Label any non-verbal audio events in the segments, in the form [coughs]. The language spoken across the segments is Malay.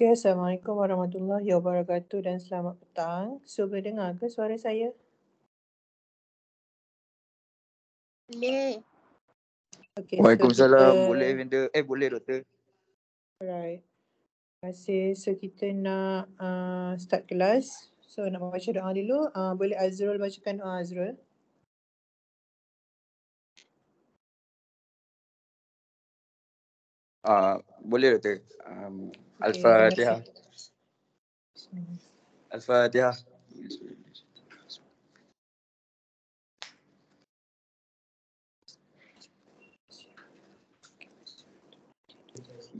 Okay, Assalamualaikum warahmatullahi wabarakatuh dan selamat petang. So, boleh dengar ke suara saya? Boleh. Okay, Waalaikumsalam. Kita... Boleh, Vendor. Eh, boleh, Doktor. Alright. Terima kasih. So, kita nak uh, start kelas. So, nak baca doa dulu. Uh, boleh Azrul bacakan doa Azrul? Uh, boleh, Doktor. Um, الفاتحة [laughs] الفاتحة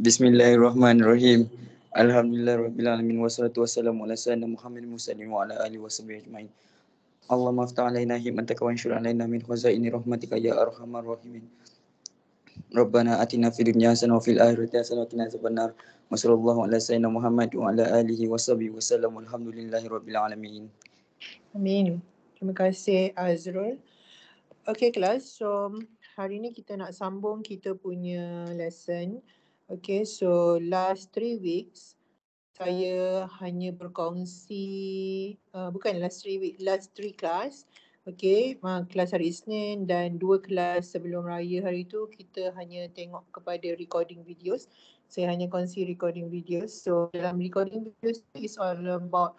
بسم الله الرحمن الرحيم الحمد لله رب العالمين والصلاة والسلام على سيدنا محمد المسلم وعلى آله وصحبه أجمعين اللهم افتح علينا همتك وانشر علينا من خزائن رحمتك يا أرحم الراحمين Rabbana atina fid dunya hasanah wa fil akhirati hasanah wa qina azabannar. Wa sallallahu ala sayyidina Muhammad wa ala alihi wa wa Alhamdulillahi rabbil alamin. Amin. Terima kasih Azrul. Okay kelas, so hari ni kita nak sambung kita punya lesson. Okay, so last three weeks saya hanya berkongsi, uh, bukan last three week, last three class. Okay, uh, ah, kelas hari Isnin dan dua kelas sebelum raya hari tu kita hanya tengok kepada recording videos. Saya hanya kongsi recording videos. So dalam recording videos is all about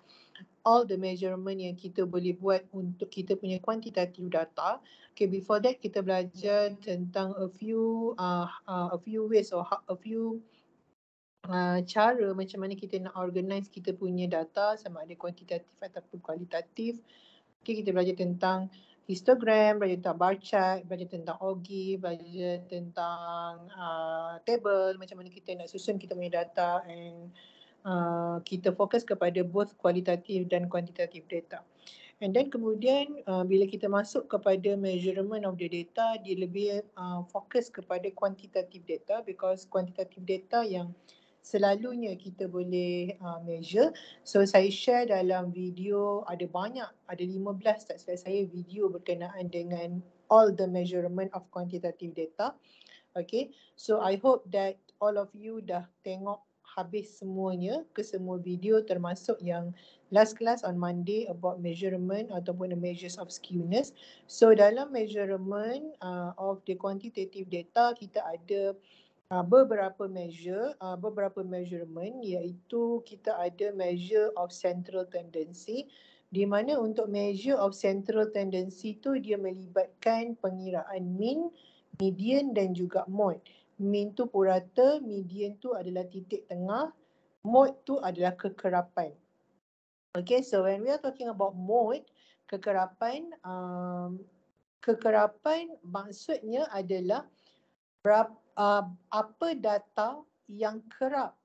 all the measurement yang kita boleh buat untuk kita punya kuantitatif data. Okay, before that kita belajar tentang a few uh, uh, a few ways or a few Uh, cara macam mana kita nak organize kita punya data sama ada kuantitatif ataupun kualitatif. Okay, kita belajar tentang histogram, belajar tentang bar chart, belajar tentang ogi, belajar tentang uh, table, macam mana kita nak susun kita punya data and uh, kita fokus kepada both kualitatif dan kuantitatif data. And then kemudian uh, bila kita masuk kepada measurement of the data, dia lebih uh, fokus kepada kuantitatif data because kuantitatif data yang uh, selalunya kita boleh uh, measure. So saya share dalam video ada banyak, ada 15 tak silap saya video berkenaan dengan all the measurement of quantitative data. Okay, so I hope that all of you dah tengok habis semuanya ke semua video termasuk yang last class on Monday about measurement ataupun the measures of skewness. So dalam measurement uh, of the quantitative data kita ada uh, Ah, beberapa measure uh, beberapa measurement iaitu kita ada measure of central tendency di mana untuk measure of central tendency tu dia melibatkan pengiraan mean, median dan juga mode. Mean tu purata, median tu adalah titik tengah, mode tu adalah kekerapan. Okay, so when we are talking about mode, kekerapan, um, kekerapan maksudnya adalah berapa Um, apa data yang kerap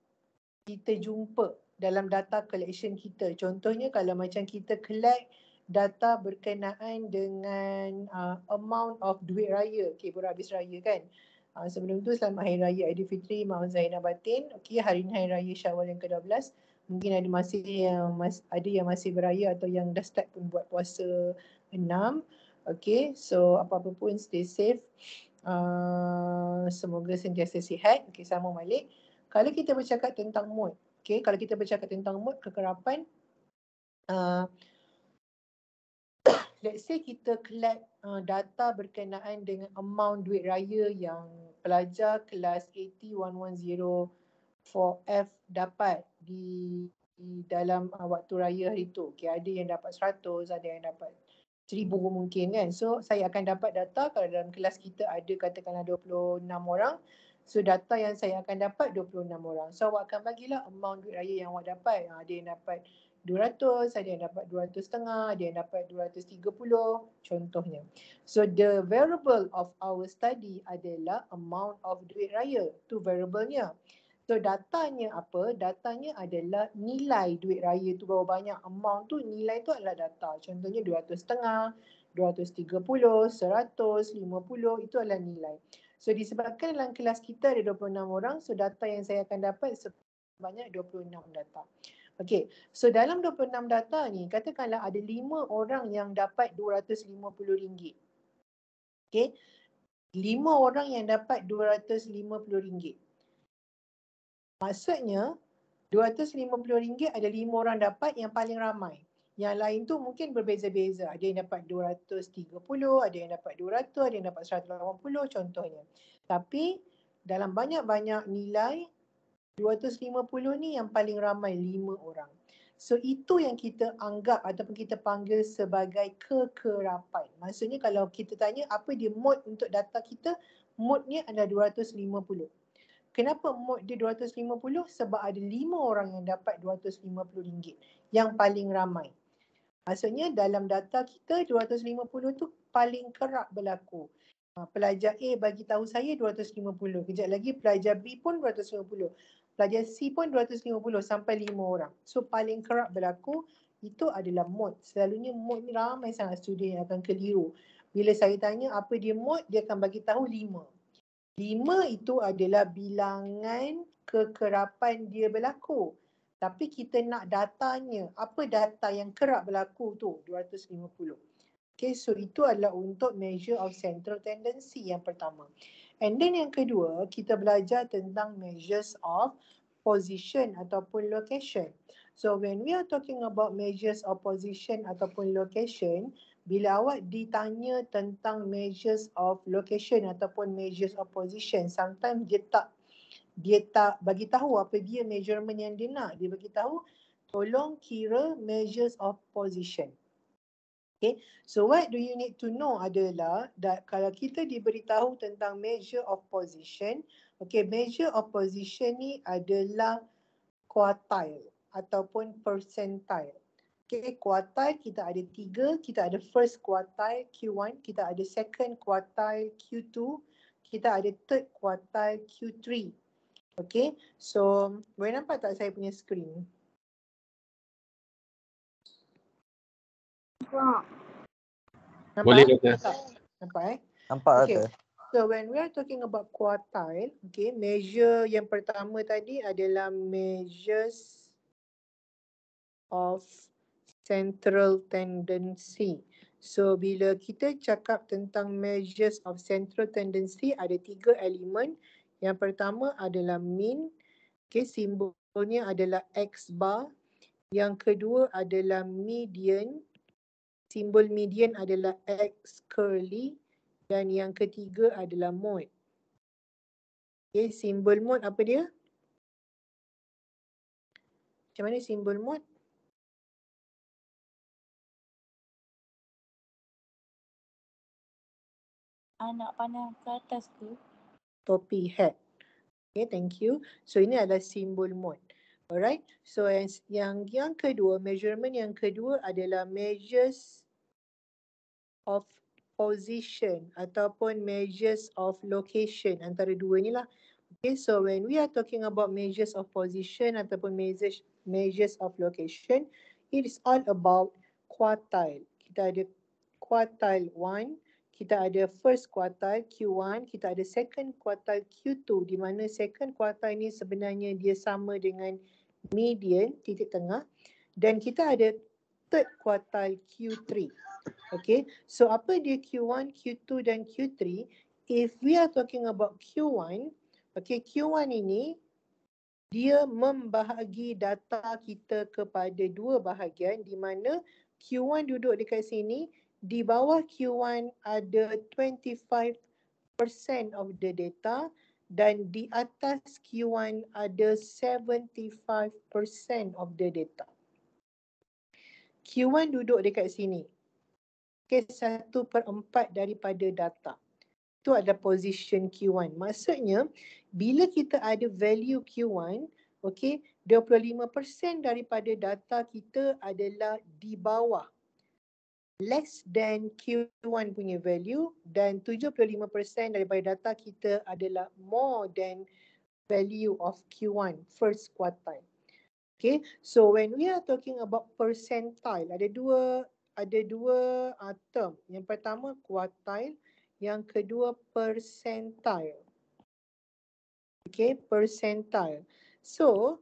kita jumpa dalam data collection kita. Contohnya kalau macam kita collect data berkenaan dengan uh, amount of duit raya. Okey, baru habis raya kan. Uh, sebelum tu selamat hari raya Aidilfitri, Mohon Zainab Batin. Okey, hari ini hari raya Syawal yang ke-12. Mungkin ada masih yang mas, ada yang masih beraya atau yang dah start pun buat puasa 6. Okey, so apa-apa pun stay safe. Uh, semoga sentiasa sihat. Okey, sama balik. Kalau kita bercakap tentang mood, okay? kalau kita bercakap tentang mood kekerapan, uh, [coughs] let's say kita collect uh, data berkenaan dengan amount duit raya yang pelajar kelas AT 110 4F dapat di, di dalam uh, waktu raya hari itu. okay? ada yang dapat 100, ada yang dapat seribu mungkin kan. So saya akan dapat data kalau dalam kelas kita ada katakanlah 26 orang. So data yang saya akan dapat 26 orang. So awak akan bagilah amount duit raya yang awak dapat. Ah, ada yang dapat 200, ada yang dapat 200 setengah, ada yang dapat 230 contohnya. So the variable of our study adalah amount of duit raya. Tu variable variablenya. So datanya apa? Datanya adalah nilai duit raya tu berapa banyak amount tu nilai tu adalah data. Contohnya 200 setengah, 230, 150 itu adalah nilai. So disebabkan dalam kelas kita ada 26 orang, so data yang saya akan dapat sebanyak 26 data. Okay, so dalam 26 data ni katakanlah ada 5 orang yang dapat RM250. Okay, 5 orang yang dapat RM250. Maksudnya RM250 ada lima orang dapat yang paling ramai. Yang lain tu mungkin berbeza-beza. Ada yang dapat 230, ada yang dapat 200, ada yang dapat 180 contohnya. Tapi dalam banyak-banyak nilai 250 ni yang paling ramai lima orang. So itu yang kita anggap ataupun kita panggil sebagai kekerapan. Maksudnya kalau kita tanya apa dia mode untuk data kita, mode ni adalah 250. Kenapa mod dia 250? Sebab ada lima orang yang dapat 250 ringgit yang paling ramai. Maksudnya dalam data kita 250 tu paling kerap berlaku. Ah, pelajar A bagi tahu saya 250. Kejap lagi pelajar B pun 250. Pelajar C pun 250 sampai lima orang. So paling kerap berlaku itu adalah mod. Selalunya mod ni ramai sangat student yang akan keliru. Bila saya tanya apa dia mod, dia akan bagi tahu lima. Lima itu adalah bilangan kekerapan dia berlaku. Tapi kita nak datanya, apa data yang kerap berlaku tu 250. Okay, so itu adalah untuk measure of central tendency yang pertama. And then yang kedua, kita belajar tentang measures of position ataupun location. So when we are talking about measures of position ataupun location, bila awak ditanya tentang measures of location ataupun measures of position sometimes dia tak dia tak bagi tahu apa dia measurement yang dia nak dia bagi tahu tolong kira measures of position okay so what do you need to know adalah that kalau kita diberitahu tentang measure of position okay measure of position ni adalah quartile ataupun percentile Okay, kuartal kita ada tiga, kita ada first kuartal Q1, kita ada second kuartal Q2, kita ada third kuartal Q3. Okay, so boleh nampak tak saya punya screen? Boleh tak? Nampak eh? Nampak okay. Ada. So when we are talking about kuartal, okay, measure yang pertama tadi adalah measures of central tendency. So bila kita cakap tentang measures of central tendency ada tiga elemen. Yang pertama adalah mean. Okay, simbolnya adalah X bar. Yang kedua adalah median. Simbol median adalah X curly. Dan yang ketiga adalah mode. Okay, simbol mode apa dia? Macam mana simbol mode? anak panah ke atas ke? Topi hat. Okay, thank you. So ini adalah simbol mode. Alright. So yang, yang yang kedua, measurement yang kedua adalah measures of position ataupun measures of location antara dua ni lah. Okay, so when we are talking about measures of position ataupun measures measures of location, it is all about quartile. Kita ada quartile 1, kita ada first quarter Q1, kita ada second quarter Q2 di mana second quarter ini sebenarnya dia sama dengan median titik tengah dan kita ada third quarter Q3. Okay, so apa dia Q1, Q2 dan Q3? If we are talking about Q1, okay, Q1 ini dia membahagi data kita kepada dua bahagian di mana Q1 duduk dekat sini, di bawah Q1 ada 25% of the data dan di atas Q1 ada 75% of the data. Q1 duduk dekat sini. Satu per empat daripada data. Itu ada position Q1. Maksudnya, bila kita ada value Q1, okay, 25% daripada data kita adalah di bawah less than Q1 punya value dan 75% daripada data kita adalah more than value of Q1 first quartile. Okay, so when we are talking about percentile, ada dua ada dua uh, term. Yang pertama quartile, yang kedua percentile. Okay, percentile. So,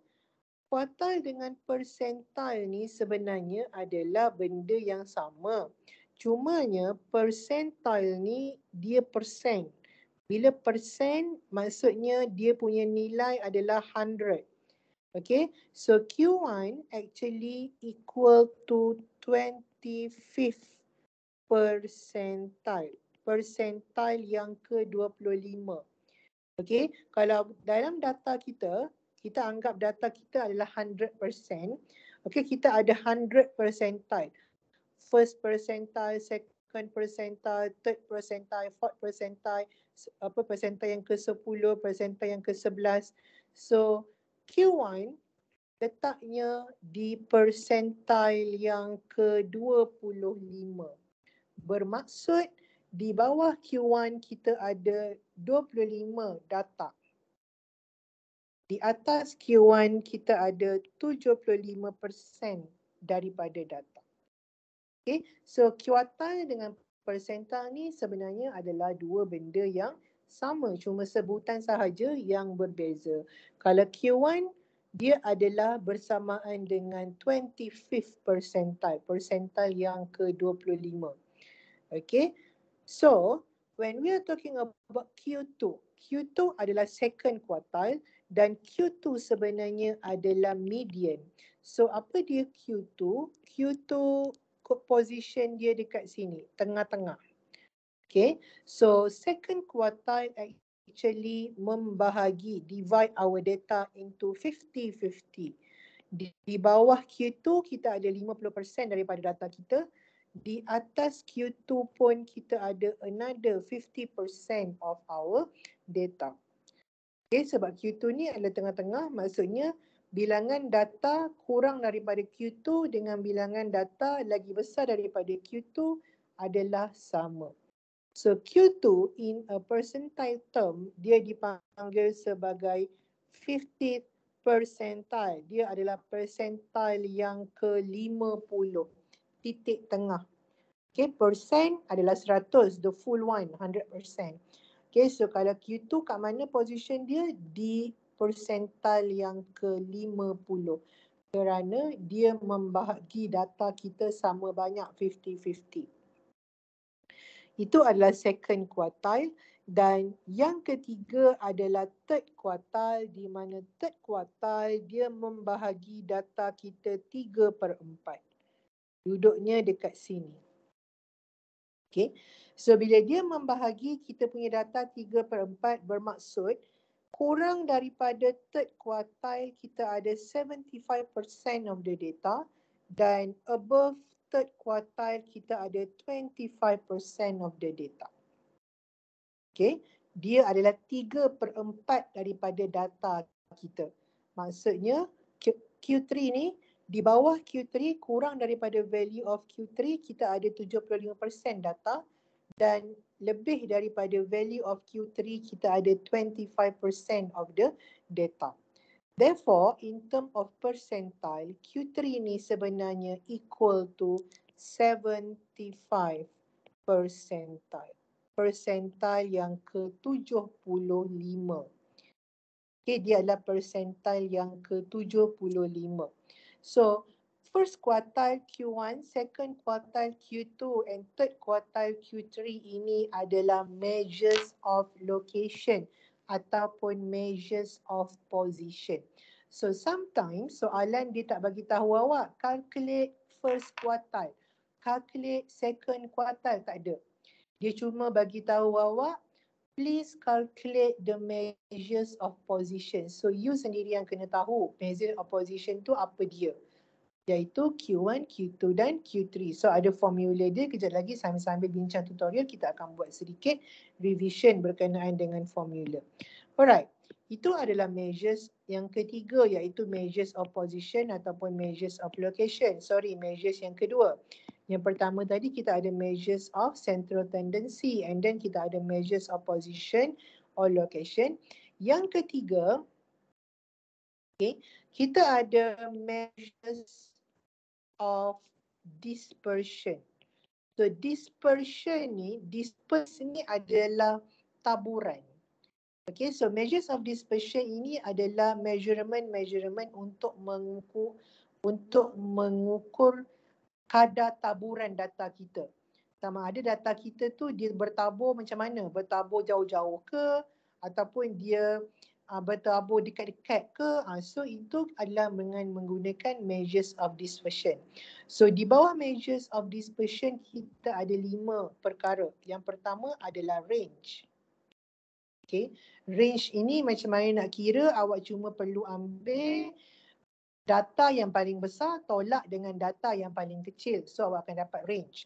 kuartal dengan persental ni sebenarnya adalah benda yang sama. Cumanya persental ni dia persen. Bila persen maksudnya dia punya nilai adalah 100. Okay, so Q1 actually equal to 25th percentile. Percentile yang ke-25. Okay, kalau dalam data kita, kita anggap data kita adalah 100%. Okey, kita ada 100 percentile. First percentile, second percentile, third percentile, fourth percentile, apa percentile yang ke-10, percentile yang ke-11. So Q1 letaknya di percentile yang ke-25. Bermaksud di bawah Q1 kita ada 25 data di atas Q1 kita ada 75% daripada data. Okay, so kuartal dengan persental ni sebenarnya adalah dua benda yang sama cuma sebutan sahaja yang berbeza. Kalau Q1 dia adalah bersamaan dengan 25th percentile, persental yang ke-25. Okay, so when we are talking about Q2, Q2 adalah second quartile dan Q2 sebenarnya adalah median. So apa dia Q2? Q2 position dia dekat sini, tengah-tengah. Okay, so second quartile actually membahagi, divide our data into 50-50. Di, di bawah Q2 kita ada 50% daripada data kita. Di atas Q2 pun kita ada another 50% of our data. Okey, sebab Q2 ni adalah tengah-tengah maksudnya bilangan data kurang daripada Q2 dengan bilangan data lagi besar daripada Q2 adalah sama. So Q2 in a percentile term dia dipanggil sebagai 50th percentile. Dia adalah percentile yang ke-50 titik tengah. Okey, persen adalah 100, the full one, 100%. Okay, so kalau Q2 kat mana position dia? Di persental yang ke-50. Kerana dia membahagi data kita sama banyak 50-50. Itu adalah second quartile dan yang ketiga adalah third quartile di mana third quartile dia membahagi data kita 3 per 4. Duduknya dekat sini. Okay. So bila dia membahagi kita punya data 3 per 4 bermaksud kurang daripada third quartile kita ada 75% of the data dan above third quartile kita ada 25% of the data. Okay. Dia adalah 3 per 4 daripada data kita. Maksudnya Q3 ni di bawah Q3 kurang daripada value of Q3 kita ada 75% data dan lebih daripada value of Q3 kita ada 25% of the data. Therefore, in term of percentile, Q3 ni sebenarnya equal to 75 percentile. Percentile yang ke-75. Okay, dia adalah percentile yang ke-75. So first quartile Q1, second quartile Q2 and third quartile Q3 ini adalah measures of location ataupun measures of position. So sometimes soalan dia tak bagi tahu awak calculate first quartile, calculate second quartile tak ada. Dia cuma bagi tahu awak please calculate the measures of position. So you sendiri yang kena tahu measure of position tu apa dia. Iaitu Q1, Q2 dan Q3. So ada formula dia kejap lagi sambil-sambil bincang tutorial kita akan buat sedikit revision berkenaan dengan formula. Alright, itu adalah measures yang ketiga iaitu measures of position ataupun measures of location. Sorry, measures yang kedua. Yang pertama tadi kita ada measures of central tendency and then kita ada measures of position or location. Yang ketiga, okay, kita ada measures of dispersion. So dispersion ni, disperse ni adalah taburan. Okay, so measures of dispersion ini adalah measurement-measurement untuk mengukur untuk mengukur kadar taburan data kita. Sama ada data kita tu dia bertabur macam mana? Bertabur jauh-jauh ke? Ataupun dia uh, bertabur dekat-dekat ke? Uh, so itu adalah dengan menggunakan measures of dispersion. So di bawah measures of dispersion kita ada lima perkara. Yang pertama adalah range. Okay. Range ini macam mana nak kira awak cuma perlu ambil data yang paling besar tolak dengan data yang paling kecil so awak akan dapat range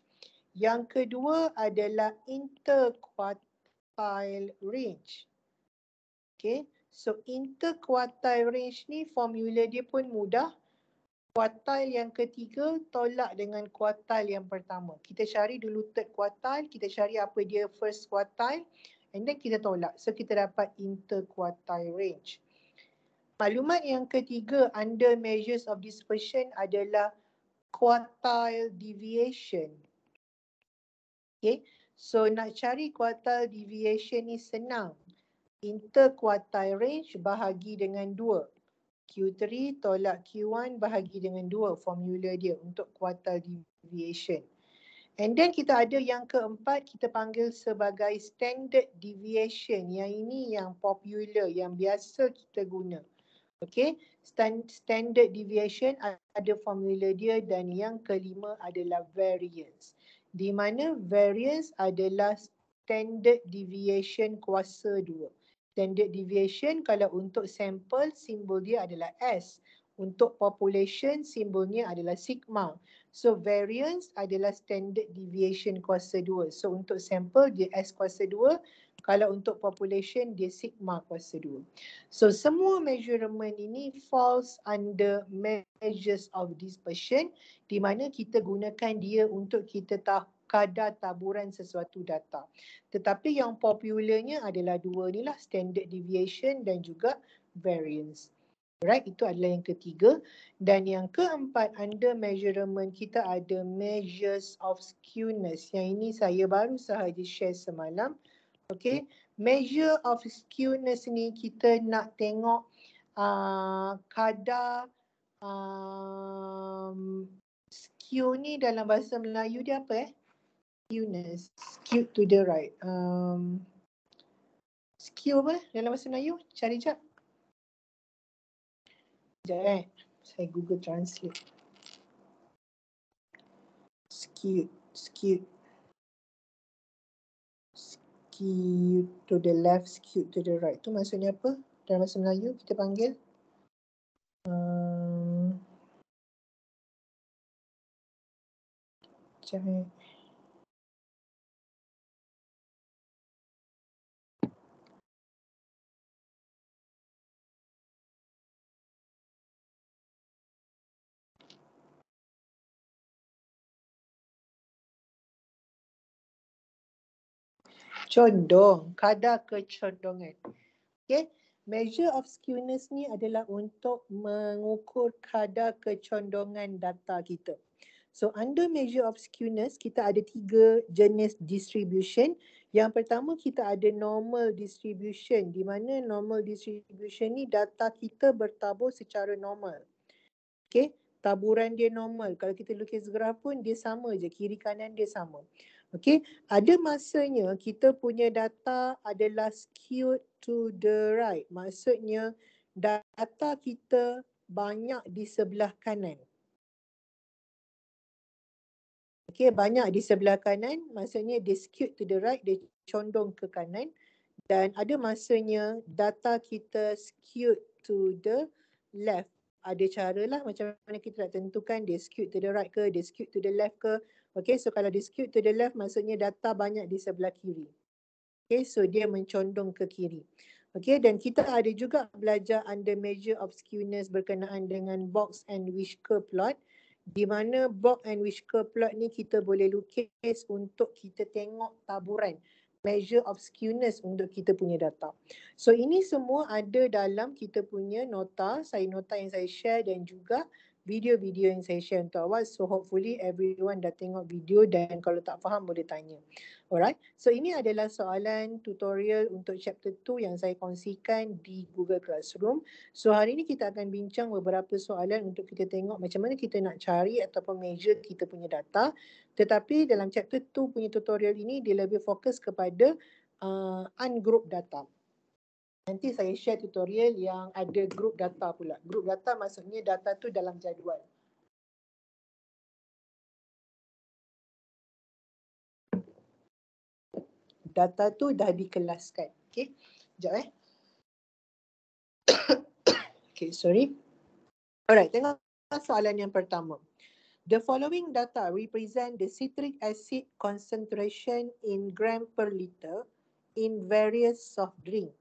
yang kedua adalah interquartile range Okay, so interquartile range ni formula dia pun mudah kuartil yang ketiga tolak dengan kuartil yang pertama kita cari dulu third kuartil kita cari apa dia first kuartil and then kita tolak so kita dapat interquartile range Maklumat yang ketiga under measures of dispersion adalah quartile deviation. Okay, so nak cari quartile deviation ni senang. Interquartile range bahagi dengan dua. Q3 tolak Q1 bahagi dengan dua formula dia untuk quartile deviation. And then kita ada yang keempat kita panggil sebagai standard deviation. Yang ini yang popular, yang biasa kita guna. Okay, stand, standard deviation ada formula dia dan yang kelima adalah variance. Di mana variance adalah standard deviation kuasa dua. Standard deviation kalau untuk sampel simbol dia adalah S. Untuk population simbolnya adalah sigma. So variance adalah standard deviation kuasa dua. So untuk sampel dia S kuasa dua. Kalau untuk population dia sigma kuasa 2. So semua measurement ini falls under measures of dispersion di mana kita gunakan dia untuk kita tahu kadar taburan sesuatu data. Tetapi yang popularnya adalah dua ni lah standard deviation dan juga variance. Right, itu adalah yang ketiga. Dan yang keempat, under measurement kita ada measures of skewness. Yang ini saya baru sahaja share semalam. Okay, measure of skewness ni kita nak tengok uh, kadar um, skew ni dalam bahasa Melayu dia apa eh? Skewness, skew to the right. Um, skew apa dalam bahasa Melayu? Cari jap. Sekejap eh, saya Google Translate. Skew, skew skewed to the left, skewed to the right. Tu maksudnya apa? Dalam bahasa Melayu kita panggil um, condong, kadar kecondongan. Okay. Measure of skewness ni adalah untuk mengukur kadar kecondongan data kita. So under measure of skewness, kita ada tiga jenis distribution. Yang pertama kita ada normal distribution di mana normal distribution ni data kita bertabur secara normal. Okay, taburan dia normal. Kalau kita lukis graf pun dia sama je, kiri kanan dia sama. Okay, ada masanya kita punya data adalah skewed to the right. Maksudnya data kita banyak di sebelah kanan. Okay, banyak di sebelah kanan. Maksudnya dia skewed to the right, dia condong ke kanan. Dan ada masanya data kita skewed to the left. Ada cara lah macam mana kita nak tentukan dia skewed to the right ke, dia skewed to the left ke. Okay, so kalau dia skewed to the left, maksudnya data banyak di sebelah kiri. Okay, so dia mencondong ke kiri. Okay, dan kita ada juga belajar under measure of skewness berkenaan dengan box and whisker plot. Di mana box and whisker plot ni kita boleh lukis untuk kita tengok taburan. Measure of skewness untuk kita punya data. So ini semua ada dalam kita punya nota, saya nota yang saya share dan juga video-video yang saya share untuk awak. So hopefully everyone dah tengok video dan kalau tak faham boleh tanya. Alright. So ini adalah soalan tutorial untuk chapter 2 yang saya kongsikan di Google Classroom. So hari ini kita akan bincang beberapa soalan untuk kita tengok macam mana kita nak cari ataupun measure kita punya data. Tetapi dalam chapter 2 punya tutorial ini dia lebih fokus kepada uh, ungroup data. Nanti saya share tutorial yang ada group data pula. Group data maksudnya data tu dalam jadual. Data tu dah dikelaskan. Okay. Sekejap eh. [coughs] okay, sorry. Alright, tengok soalan yang pertama. The following data represent the citric acid concentration in gram per liter in various soft drink.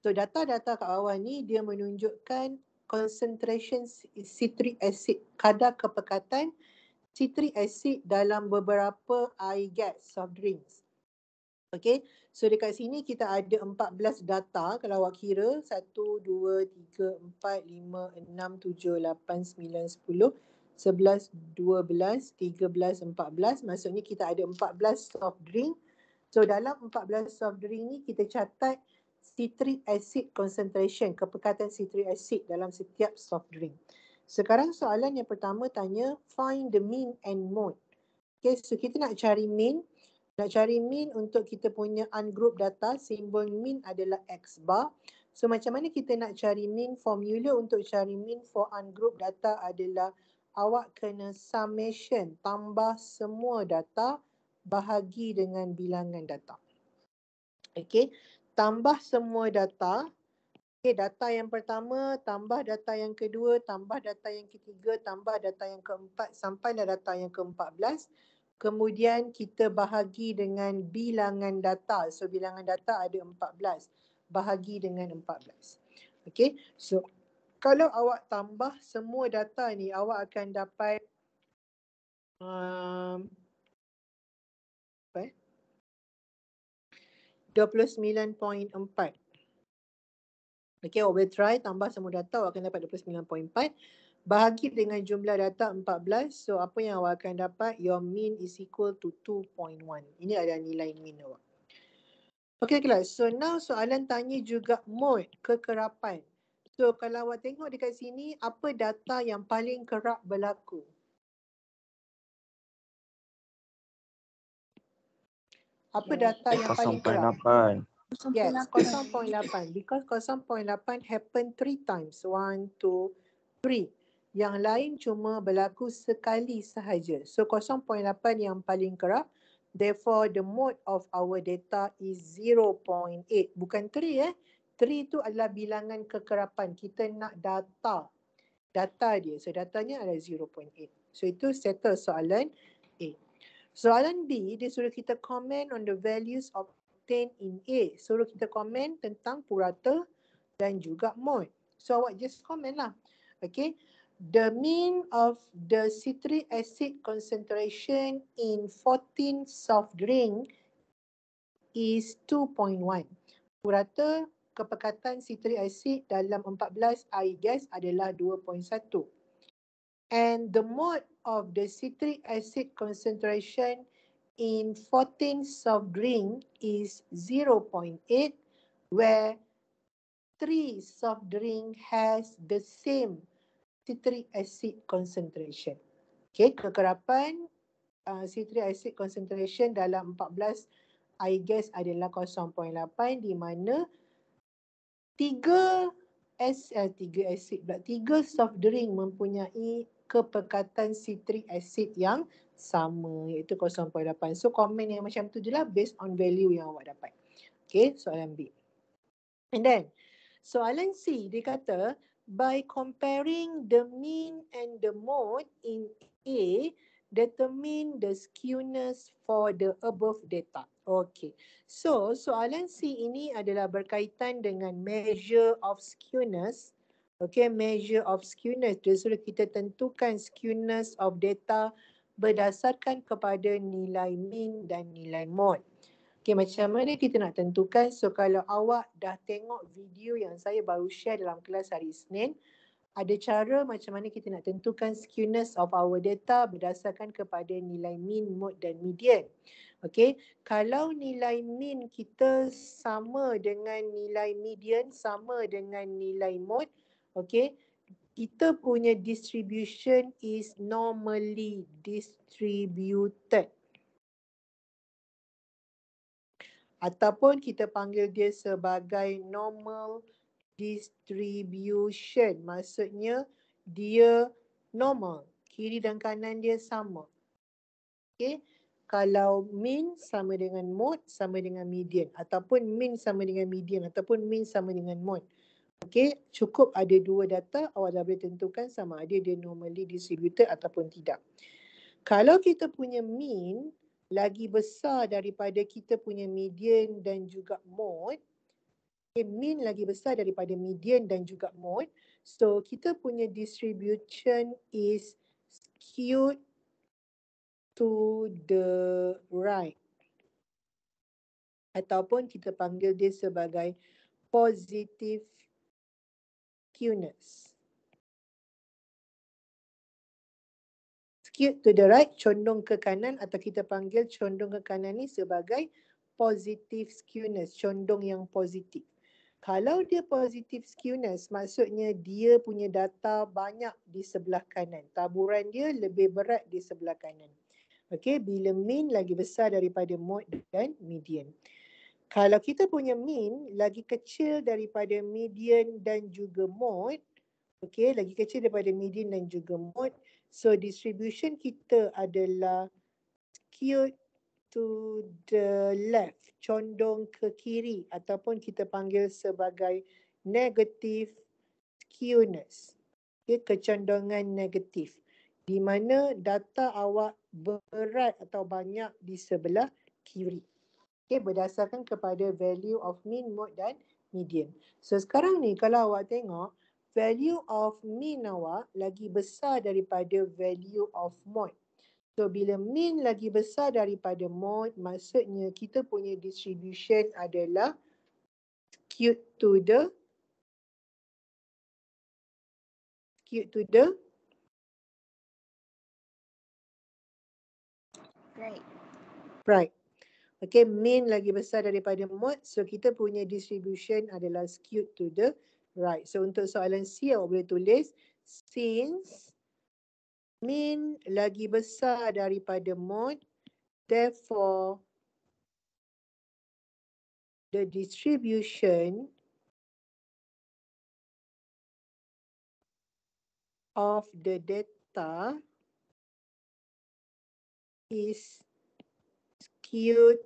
So data-data kat bawah ni dia menunjukkan concentration citric acid, kadar kepekatan citric acid dalam beberapa air gas soft drinks. Okay, so dekat sini kita ada 14 data kalau awak kira 1, 2, 3, 4, 5, 6, 7, 8, 9, 10, 11, 12, 13, 14. 14. Maksudnya kita ada 14 soft drink. So dalam 14 soft drink ni kita catat citric acid concentration, kepekatan citric acid dalam setiap soft drink. Sekarang soalan yang pertama tanya, find the mean and mode. Okay, so kita nak cari mean. Nak cari mean untuk kita punya ungroup data, simbol mean adalah X bar. So macam mana kita nak cari mean formula untuk cari mean for ungroup data adalah awak kena summation, tambah semua data bahagi dengan bilangan data. Okay, tambah semua data. Okay, data yang pertama, tambah data yang kedua, tambah data yang ketiga, tambah data yang keempat sampai dah data yang keempat belas. Kemudian kita bahagi dengan bilangan data. So bilangan data ada empat belas. Bahagi dengan empat belas. Okay, so kalau awak tambah semua data ni, awak akan dapat um, apa eh? 29.4. Okay, over oh, try tambah semua data awak akan dapat 29.4. Bahagi dengan jumlah data 14. So apa yang awak akan dapat? Your mean is equal to 2.1. Ini adalah nilai mean awak. Okay kelas. So now soalan tanya juga mode kekerapan. So kalau awak tengok dekat sini, apa data yang paling kerap berlaku? apa data yang paling kurang? 0.8. Yes, 0.8. Because 0.8 happen three times. One, two, three. Yang lain cuma berlaku sekali sahaja. So 0.8 yang paling kerap. Therefore, the mode of our data is 0.8. Bukan 3 eh. 3 itu adalah bilangan kekerapan. Kita nak data. Data dia. So datanya adalah 0.8. So itu settle soalan. Soalan B, dia suruh kita komen on the values obtained in A. Suruh kita komen tentang purata dan juga mode. So awak just komen lah. Okay. The mean of the citric acid concentration in 14 soft drink is 2.1. Purata kepekatan citric acid dalam 14 air gas adalah 2.1 and the mode of the citric acid concentration in 14 soft drink is 0.8 where 3 soft drink has the same citric acid concentration. Okay, kekerapan uh, citric acid concentration dalam 14 I guess adalah 0.8 di mana 3 S, eh, 3 acid pula, 3 soft drink mempunyai kepekatan citric acid yang sama iaitu 0.8. So komen yang macam tu je lah based on value yang awak dapat. Okay soalan B. And then soalan C dia kata by comparing the mean and the mode in A determine the skewness for the above data. Okay. So, soalan C ini adalah berkaitan dengan measure of skewness Okay, measure of skewness. Jadi so, kita tentukan skewness of data berdasarkan kepada nilai mean dan nilai mode. Okay, macam mana kita nak tentukan? So kalau awak dah tengok video yang saya baru share dalam kelas hari Isnin, ada cara macam mana kita nak tentukan skewness of our data berdasarkan kepada nilai mean, mode dan median. Okay, kalau nilai mean kita sama dengan nilai median, sama dengan nilai mode, okay kita punya distribution is normally distributed ataupun kita panggil dia sebagai normal distribution maksudnya dia normal kiri dan kanan dia sama okay kalau mean sama dengan mode sama dengan median ataupun mean sama dengan median ataupun mean sama dengan mode Okay, cukup ada dua data awak dah boleh tentukan sama ada dia normally distributed ataupun tidak. Kalau kita punya mean lagi besar daripada kita punya median dan juga mode, okay, mean lagi besar daripada median dan juga mode, so kita punya distribution is skewed to the right. Ataupun kita panggil dia sebagai positive skewness. Skewed to the right, condong ke kanan atau kita panggil condong ke kanan ni sebagai positive skewness, condong yang positif. Kalau dia positive skewness, maksudnya dia punya data banyak di sebelah kanan. Taburan dia lebih berat di sebelah kanan. Okay, bila mean lagi besar daripada mode dan median kalau kita punya mean lagi kecil daripada median dan juga mode okay, lagi kecil daripada median dan juga mode so distribution kita adalah skewed to the left condong ke kiri ataupun kita panggil sebagai negative skewness okay, kecondongan negatif di mana data awak berat atau banyak di sebelah kiri okay, berdasarkan kepada value of mean, mode dan median. So sekarang ni kalau awak tengok value of mean awak lagi besar daripada value of mode. So bila mean lagi besar daripada mode, maksudnya kita punya distribution adalah skewed to the skewed to the right. Right. Okay, mean lagi besar daripada mode. So kita punya distribution adalah skewed to the right. So untuk soalan C awak boleh tulis since mean lagi besar daripada mode, therefore the distribution of the data is skewed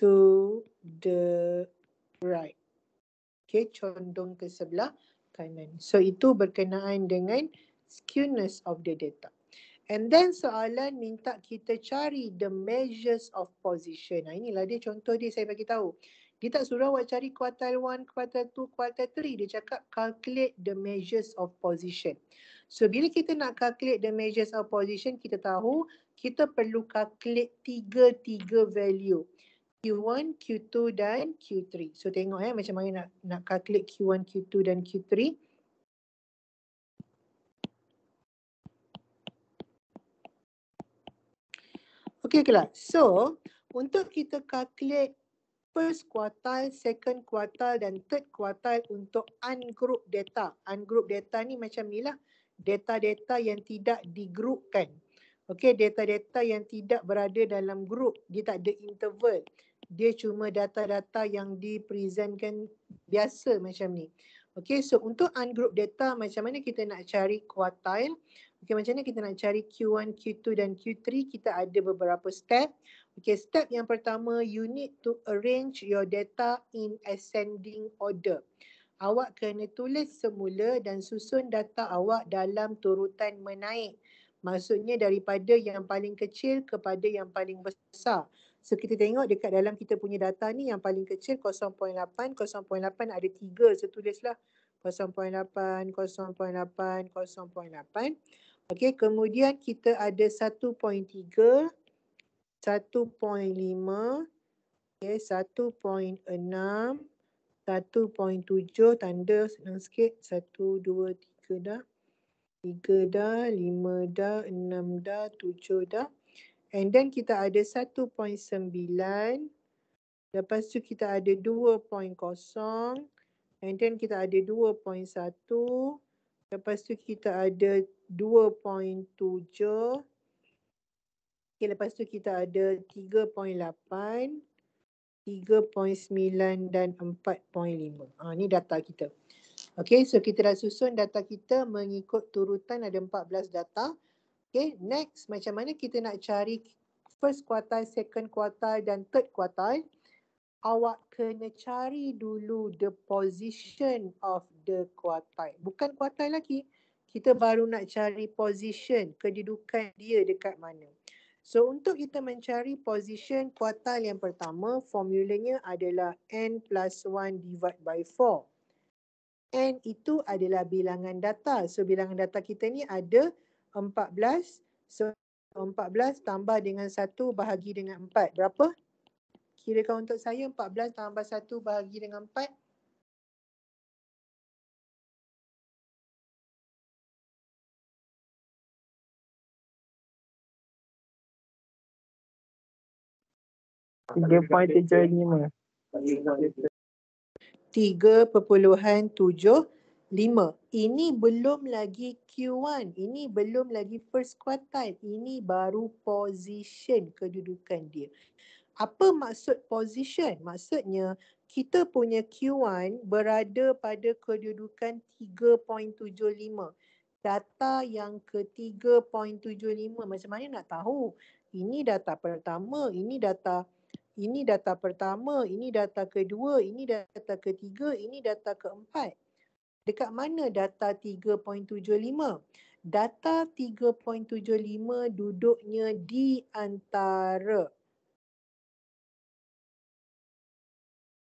to the right. Okay, condong ke sebelah kanan. So, itu berkenaan dengan skewness of the data. And then soalan minta kita cari the measures of position. Nah, inilah dia contoh dia saya bagi tahu. Dia tak suruh awak cari quartile 1, quartile 2, quartile 3. Dia cakap calculate the measures of position. So bila kita nak calculate the measures of position, kita tahu kita perlu calculate tiga-tiga value. Q1, Q2 dan Q3. So tengok eh macam mana nak nak calculate Q1, Q2 dan Q3. Okay kelas. So untuk kita calculate first quartile, second quartile dan third quartile untuk ungroup data. Ungroup data ni macam ni lah. Data-data yang tidak digroupkan. Okay, data-data yang tidak berada dalam grup, dia tak ada interval. Dia cuma data-data yang dipresentkan biasa macam ni. Okay, so untuk ungroup data macam mana kita nak cari quartile? Okay, macam mana kita nak cari Q1, Q2 dan Q3? Kita ada beberapa step. Okay, step yang pertama, you need to arrange your data in ascending order. Awak kena tulis semula dan susun data awak dalam turutan menaik. Maksudnya daripada yang paling kecil kepada yang paling besar. So kita tengok dekat dalam kita punya data ni yang paling kecil 0.8, 0.8 ada tiga. So tulislah 0.8, 0.8, 0.8. Okey kemudian kita ada 1.3, 1.5, Okay, 1.6, 1.7, tanda senang sikit, 1, 2, 3 dah tiga dah, lima dah, enam dah, tujuh dah. And then kita ada satu. sembilan, Lepas tu kita ada dua. kosong, And then kita ada dua. satu, Lepas tu kita ada 2.7. Okay, lepas tu kita ada tiga. 3.8. 3.9 dan 4.5. Ha, ah, ni data kita. Okay, so kita dah susun data kita mengikut turutan ada 14 data. Okay, next macam mana kita nak cari first quartile, second quartile dan third quartile. Awak kena cari dulu the position of the quartile. Bukan quartile lagi. Kita baru nak cari position, kedudukan dia dekat mana. So untuk kita mencari position kuartal yang pertama, formulanya adalah N plus 1 divide by 4. N itu adalah bilangan data. So bilangan data kita ni ada 14. So 14 tambah dengan 1 bahagi dengan 4. Berapa? Kirakan untuk saya 14 tambah 1 bahagi dengan 4. Tiga point tujuh lima. 3.75. Ini belum lagi Q1. Ini belum lagi first quartile. Ini baru position kedudukan dia. Apa maksud position? Maksudnya kita punya Q1 berada pada kedudukan 3.75 data yang ke 3.75 macam mana nak tahu ini data pertama ini data ini data pertama, ini data kedua, ini data ketiga, ini data keempat. Dekat mana data 3.75? Data 3.75 duduknya di antara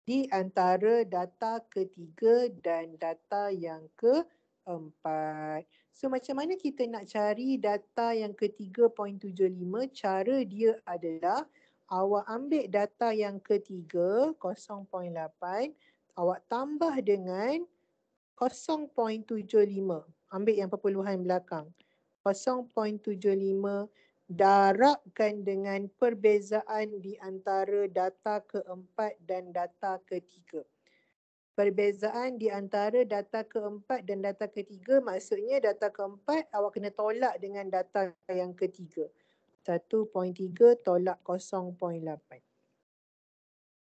di antara data ketiga dan data yang keempat. So macam mana kita nak cari data yang ketiga 3.75? Cara dia adalah 3.75 awak ambil data yang ketiga 0.8 awak tambah dengan 0.75 ambil yang perpuluhan belakang 0.75 darabkan dengan perbezaan di antara data keempat dan data ketiga perbezaan di antara data keempat dan data ketiga maksudnya data keempat awak kena tolak dengan data yang ketiga 1.3 tolak 0.8.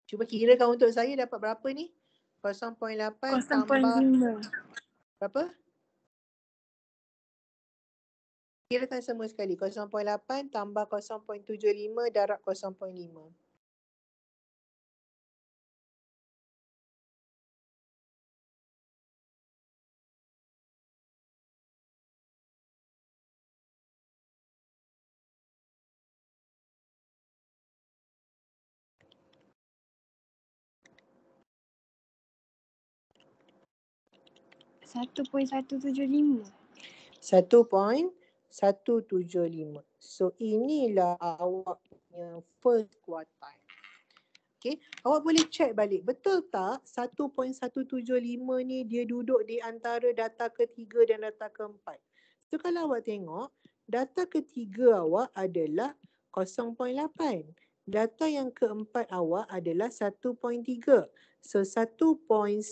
Cuba kirakan untuk saya dapat berapa ni? 0.8 tambah 0.5. Berapa? Kirakan semua sekali. 0.8 tambah 0.75 darab 0.5. 1.175. So inilah awak punya first kuartal. Okay. Awak boleh check balik. Betul tak 1.175 ni dia duduk di antara data ketiga dan data keempat. So kalau awak tengok, data ketiga awak adalah 0.8. Data yang keempat awak adalah 1.3. So 1.175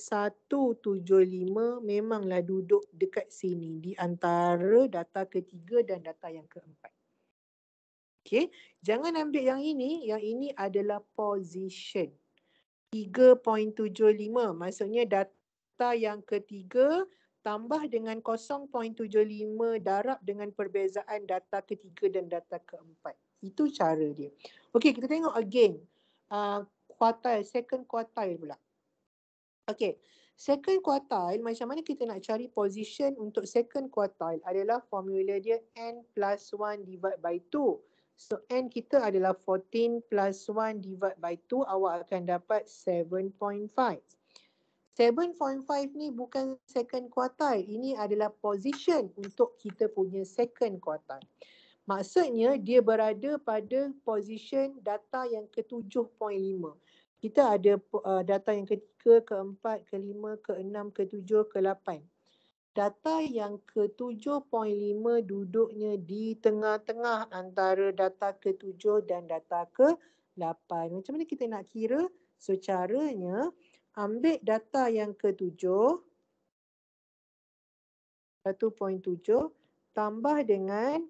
memanglah duduk dekat sini di antara data ketiga dan data yang keempat. Okay, jangan ambil yang ini. Yang ini adalah position. 3.75 maksudnya data yang ketiga tambah dengan 0.75 darab dengan perbezaan data ketiga dan data keempat. Itu cara dia. Okay, kita tengok again. Uh, quartile, second quartile pula. Okay, second quartile macam mana kita nak cari position untuk second quartile adalah formula dia n plus 1 divide by 2. So n kita adalah 14 plus 1 divide by 2 awak akan dapat 7.5. 7.5 ni bukan second quartile. Ini adalah position untuk kita punya second quartile. Maksudnya dia berada pada position data yang ke 7.5 kita ada uh, data yang ketiga, keempat, kelima, keenam, ketujuh, kelapan. Data yang ke-7.5 duduknya di tengah-tengah antara data ke-7 dan data ke-8. Macam mana kita nak kira? So caranya ambil data yang ke-7, 1.7 tambah dengan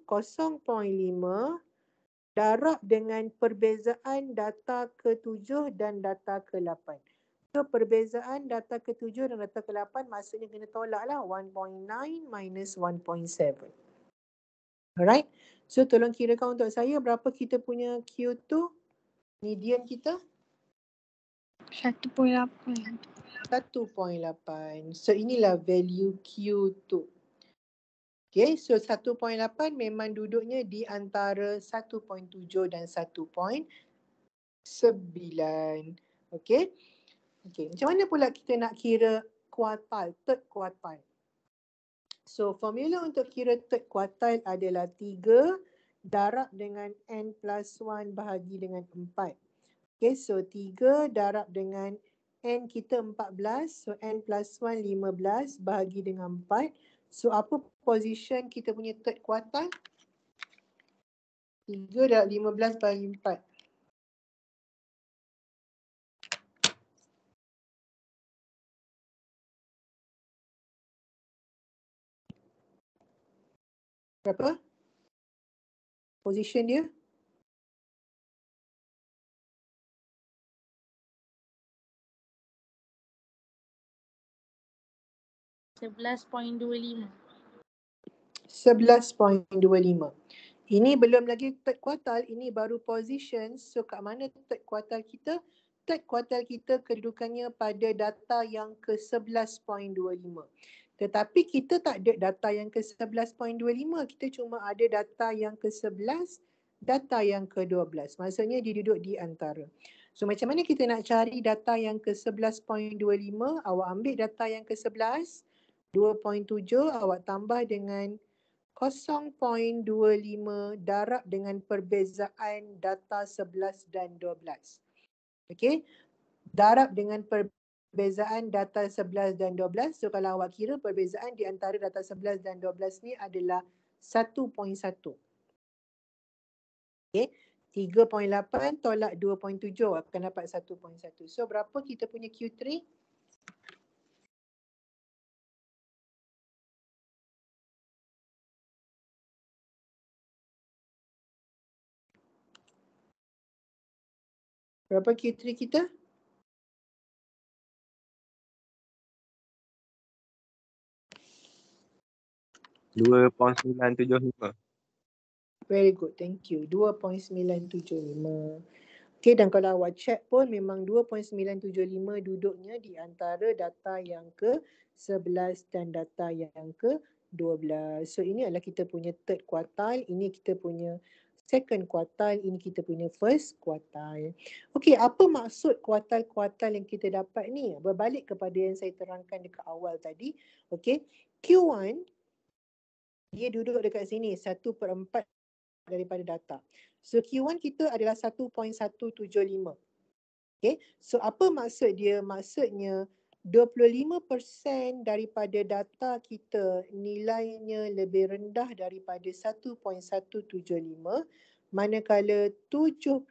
darab dengan perbezaan data ke-7 dan data ke-8. So perbezaan data ke-7 dan data ke-8 maksudnya kena tolak lah 1.9 minus 1.7. Alright. So tolong kirakan untuk saya berapa kita punya Q2 median kita? 1.8. 1.8. So inilah value Q2. Okay, so 1.8 memang duduknya di antara 1.7 dan 1.9. Okay. Okay, macam mana pula kita nak kira kuartal, third kuartal? So, formula untuk kira third kuartal adalah 3 darab dengan N plus 1 bahagi dengan 4. Okay, so 3 darab dengan N kita 14, so N plus 1 15 bahagi dengan 4. So apa position kita punya third kuartal? 3 dah 15 bagi 4. Berapa? Position dia? 11.25. Ini belum lagi third kuartal. ini baru position. So kat mana third kuartal kita? Third kuartal kita kedudukannya pada data yang ke 11.25. Tetapi kita tak ada data yang ke 11.25, kita cuma ada data yang ke 11, data yang ke 12. Maksudnya dia duduk di antara. So macam mana kita nak cari data yang ke 11.25? Awak ambil data yang ke 11, 2.7 awak tambah dengan 0.25 darab dengan perbezaan data 11 dan 12. Okey. Darab dengan perbezaan data 11 dan 12. So kalau awak kira perbezaan di antara data 11 dan 12 ni adalah 1.1. Okey. 3.8 tolak 2.7 akan dapat 1.1. So berapa kita punya Q3? Berapa K3 kita? Dua point sembilan tujuh lima. Very good, thank you. Dua point sembilan tujuh lima. Okay, dan kalau awak check pun memang 2.975 duduknya di antara data yang ke sebelas dan data yang ke dua belas. So ini adalah kita punya third quartile. ini kita punya second kuartal ini kita punya first kuartal. Okey, apa maksud kuartal-kuartal yang kita dapat ni? Berbalik kepada yang saya terangkan dekat awal tadi. Okey, Q1 dia duduk dekat sini 1 per 4 daripada data. So Q1 kita adalah 1.175. Okey, so apa maksud dia? Maksudnya 25% daripada data kita nilainya lebih rendah daripada 1.175 manakala 75%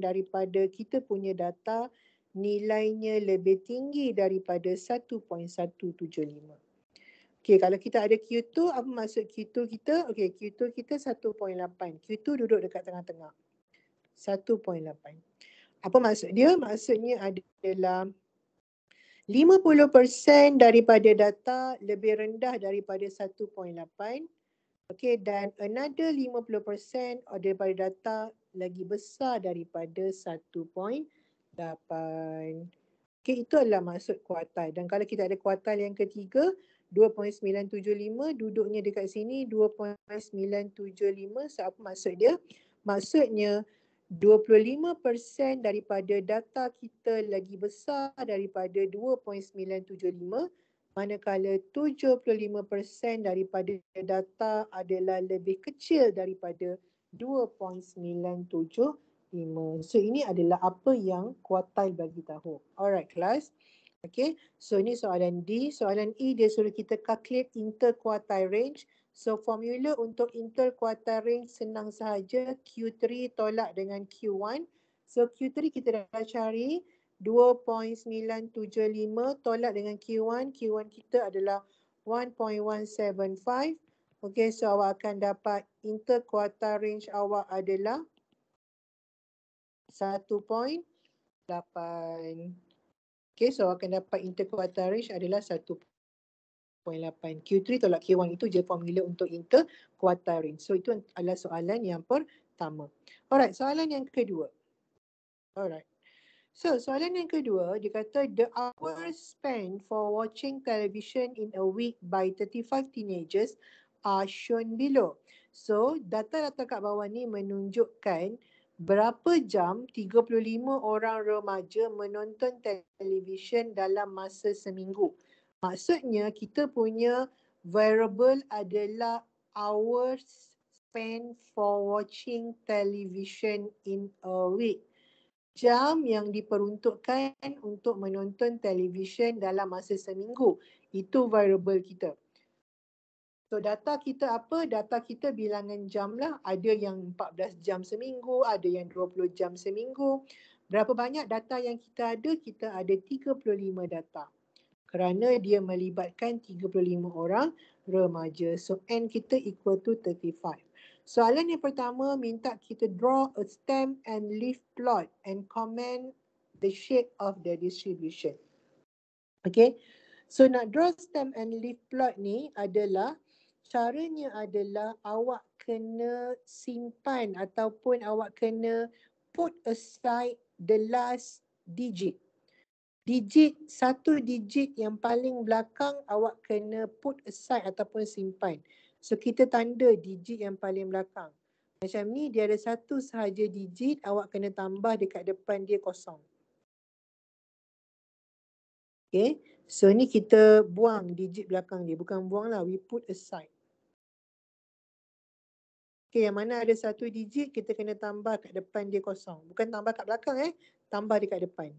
daripada kita punya data nilainya lebih tinggi daripada 1.175. Okey, kalau kita ada Q2, apa maksud Q2 kita? Okey, Q2 kita 1.8. Q2 duduk dekat tengah-tengah. 1.8. Apa maksud dia? Maksudnya adalah 50% daripada data lebih rendah daripada 1.8 okay, dan another 50% daripada data lagi besar daripada 1.8 okay, itu adalah maksud kuartal dan kalau kita ada kuartal yang ketiga 2.975 duduknya dekat sini 2.975 so apa maksud dia? Maksudnya 25% daripada data kita lagi besar daripada 2.975 manakala 75% daripada data adalah lebih kecil daripada 2.975. So ini adalah apa yang kuartil bagi tahu. Alright class. Okay, so ini soalan D. Soalan E dia suruh kita calculate interquartile range. So formula untuk Intel quartering senang sahaja Q3 tolak dengan Q1. So Q3 kita dah cari 2.975 tolak dengan Q1. Q1 kita adalah 1.175. Okay so awak akan dapat Intel range awak adalah 1.8. Okay so awak akan dapat Intel range adalah 1. Q3 tolak Q1 itu je formula untuk inter interquartering. So itu adalah soalan yang pertama. Alright, soalan yang kedua. Alright. So soalan yang kedua, dia kata the hours spent for watching television in a week by 35 teenagers are shown below. So data-data kat bawah ni menunjukkan berapa jam 35 orang remaja menonton televisyen dalam masa seminggu. Maksudnya kita punya variable adalah hours spent for watching television in a week. Jam yang diperuntukkan untuk menonton television dalam masa seminggu. Itu variable kita. So data kita apa? Data kita bilangan jam lah. Ada yang 14 jam seminggu, ada yang 20 jam seminggu. Berapa banyak data yang kita ada? Kita ada 35 data kerana dia melibatkan 35 orang remaja. So n kita equal to 35. Soalan yang pertama minta kita draw a stem and leaf plot and comment the shape of the distribution. Okay. So nak draw stem and leaf plot ni adalah caranya adalah awak kena simpan ataupun awak kena put aside the last digit digit satu digit yang paling belakang awak kena put aside ataupun simpan. So kita tanda digit yang paling belakang. Macam ni dia ada satu sahaja digit awak kena tambah dekat depan dia kosong. Okay. So ni kita buang digit belakang dia. Bukan buang lah. We put aside. Okay, yang mana ada satu digit kita kena tambah kat depan dia kosong. Bukan tambah kat belakang eh. Tambah dekat depan.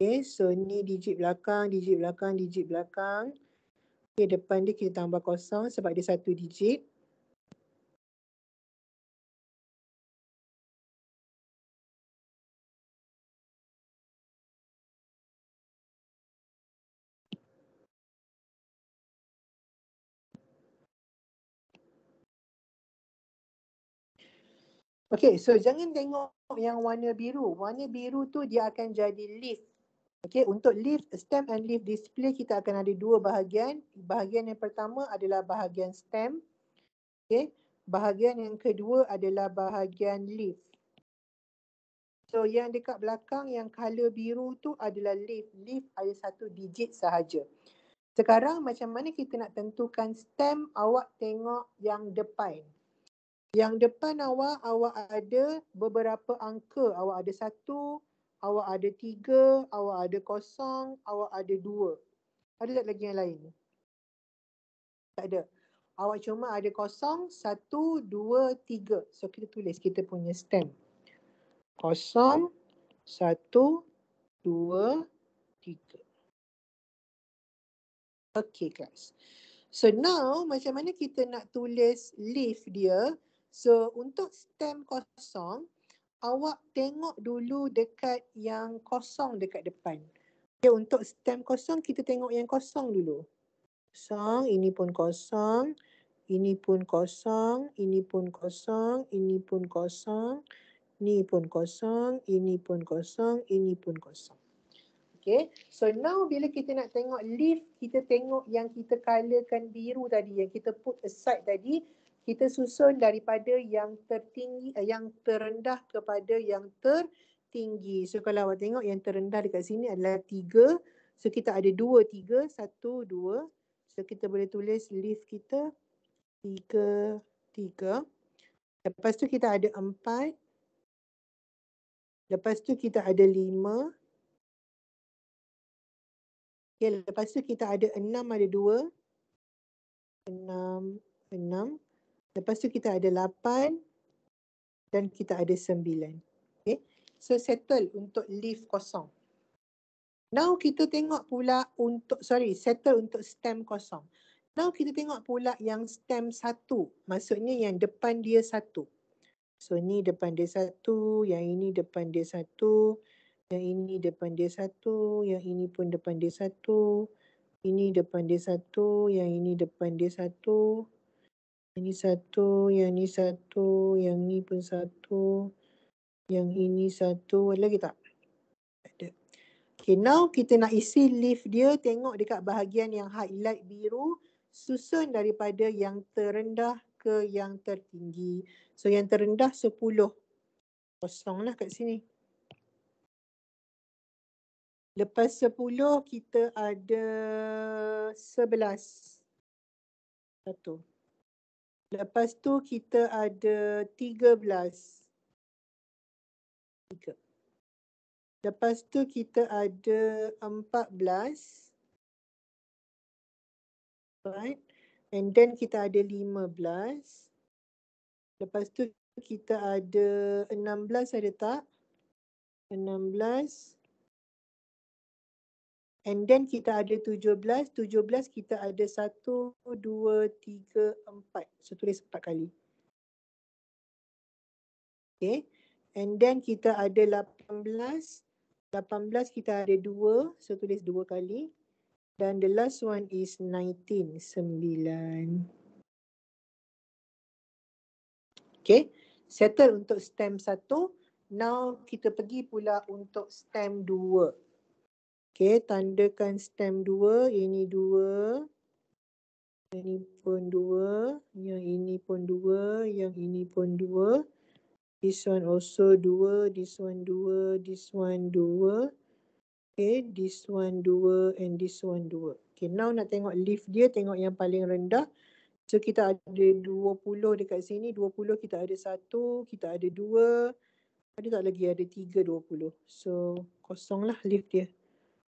Okay, so ni digit belakang, digit belakang, digit belakang. Okay, depan dia kita tambah kosong sebab dia satu digit. Okay, so jangan tengok yang warna biru. Warna biru tu dia akan jadi list. Okey, untuk leaf, stem and leaf display kita akan ada dua bahagian. Bahagian yang pertama adalah bahagian stem. Okey, bahagian yang kedua adalah bahagian leaf. So yang dekat belakang yang color biru tu adalah leaf. Leaf ada satu digit sahaja. Sekarang macam mana kita nak tentukan stem awak tengok yang depan. Yang depan awak, awak ada beberapa angka. Awak ada satu, awak ada tiga, awak ada kosong, awak ada dua. Ada tak lagi yang lain? Tak ada. Awak cuma ada kosong, satu, dua, tiga. So kita tulis kita punya stem. Kosong, satu, dua, tiga. Okay guys. So now macam mana kita nak tulis leaf dia. So untuk stem kosong, awak tengok dulu dekat yang kosong dekat depan. Okay, untuk stem kosong, kita tengok yang kosong dulu. Kosong, ini pun kosong. Ini pun kosong, ini pun kosong, ini pun kosong. Ni pun kosong, ini pun kosong, ini pun kosong. Okay, so now bila kita nak tengok leaf, kita tengok yang kita colorkan biru tadi, yang kita put aside tadi, kita susun daripada yang tertinggi uh, yang terendah kepada yang tertinggi. So kalau awak tengok yang terendah dekat sini adalah 3. So kita ada 2 3 1 2. So kita boleh tulis list kita 3 3. Lepas tu kita ada 4. Lepas tu kita ada 5. Okay, lepas tu kita ada enam ada dua. Enam, enam. Lepas tu kita ada lapan dan kita ada sembilan. Okay. So settle untuk leaf kosong. Now kita tengok pula untuk, sorry, settle untuk stem kosong. Now kita tengok pula yang stem satu. Maksudnya yang depan dia satu. So ni depan dia satu, yang ini depan dia satu, yang ini depan dia satu, yang ini pun depan dia satu, ini depan dia satu, yang ini depan dia satu, ini satu, yang ni satu, yang ni pun satu, yang ini satu. Ada lagi tak? Ada. Okay, now kita nak isi lift dia. Tengok dekat bahagian yang highlight biru. Susun daripada yang terendah ke yang tertinggi. So yang terendah sepuluh Kosong lah kat sini. Lepas sepuluh kita ada sebelas Satu. Lepas tu kita ada tiga belas. Lepas tu kita ada empat belas. Right. And then kita ada lima belas. Lepas tu kita ada enam belas ada tak? Enam belas. 18. 19. And then kita ada 17, 17 kita ada 1, 2, 3, 4. Saya tulis 4 kali. Okay. And then kita ada 18, 18 kita ada 2, saya tulis 2 kali. Dan the last one is 19, 9. Okay, settle untuk stem satu. Now kita pergi pula untuk stem dua. Okey, tandakan stem dua. ini dua, Ini pun dua, yang ini pun dua, yang ini pun dua. This one also dua, this one dua, this one dua. Okay, this one dua and this one dua. Okay, now nak tengok lift dia, tengok yang paling rendah. So, kita ada dua puluh dekat sini. dua puluh. kita ada satu, kita ada dua, Ada tak lagi? Ada tiga dua puluh. So, kosong lah lift dia.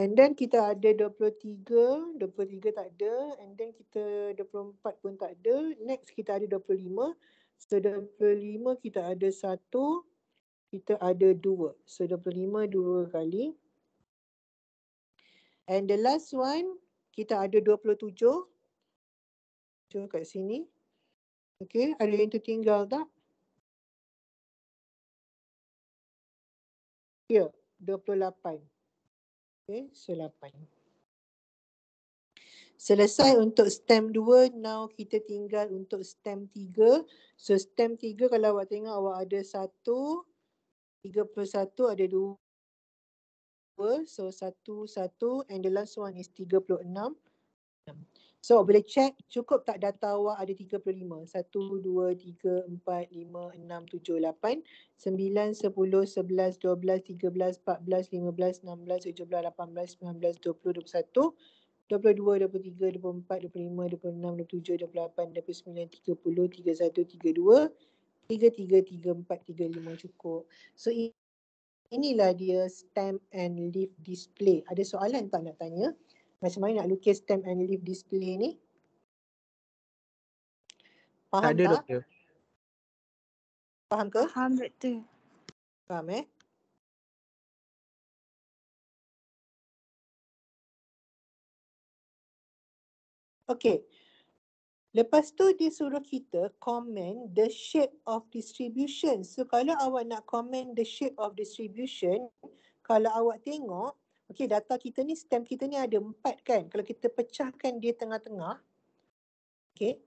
And then kita ada 23, 23 tak ada. And then kita 24 pun tak ada. Next kita ada 25. So 25 kita ada 1, kita ada 2. So 25 dua kali. And the last one, kita ada 27. Cuma kat sini. Okay, ada yang tertinggal tak? Ya, yeah, 28. Okay, selapan. Selesai untuk stem 2, now kita tinggal untuk stem 3. So stem 3 kalau awak tengok awak ada 1, 31 ada 2. So 1, 1 and the last one is 36. So boleh check cukup tak data awak ada 35 1 2 3 4 5 6 7 8 9 10 11 12 13 14 15 16 17 18 19 20 21 22 23 24 25 26 27 28 29 30 31 33 34 35 cukup so inilah dia stamp and leaf display ada soalan tak nak tanya macam mana nak lukis stamp and leaf display ni? Faham tak? Ada, tak? Doktor. Faham ke? Faham, Doktor. Faham eh? Okay. Lepas tu dia suruh kita komen the shape of distribution. So kalau awak nak komen the shape of distribution, kalau awak tengok Okey data kita ni stem kita ni ada empat kan. Kalau kita pecahkan dia tengah-tengah. Okey.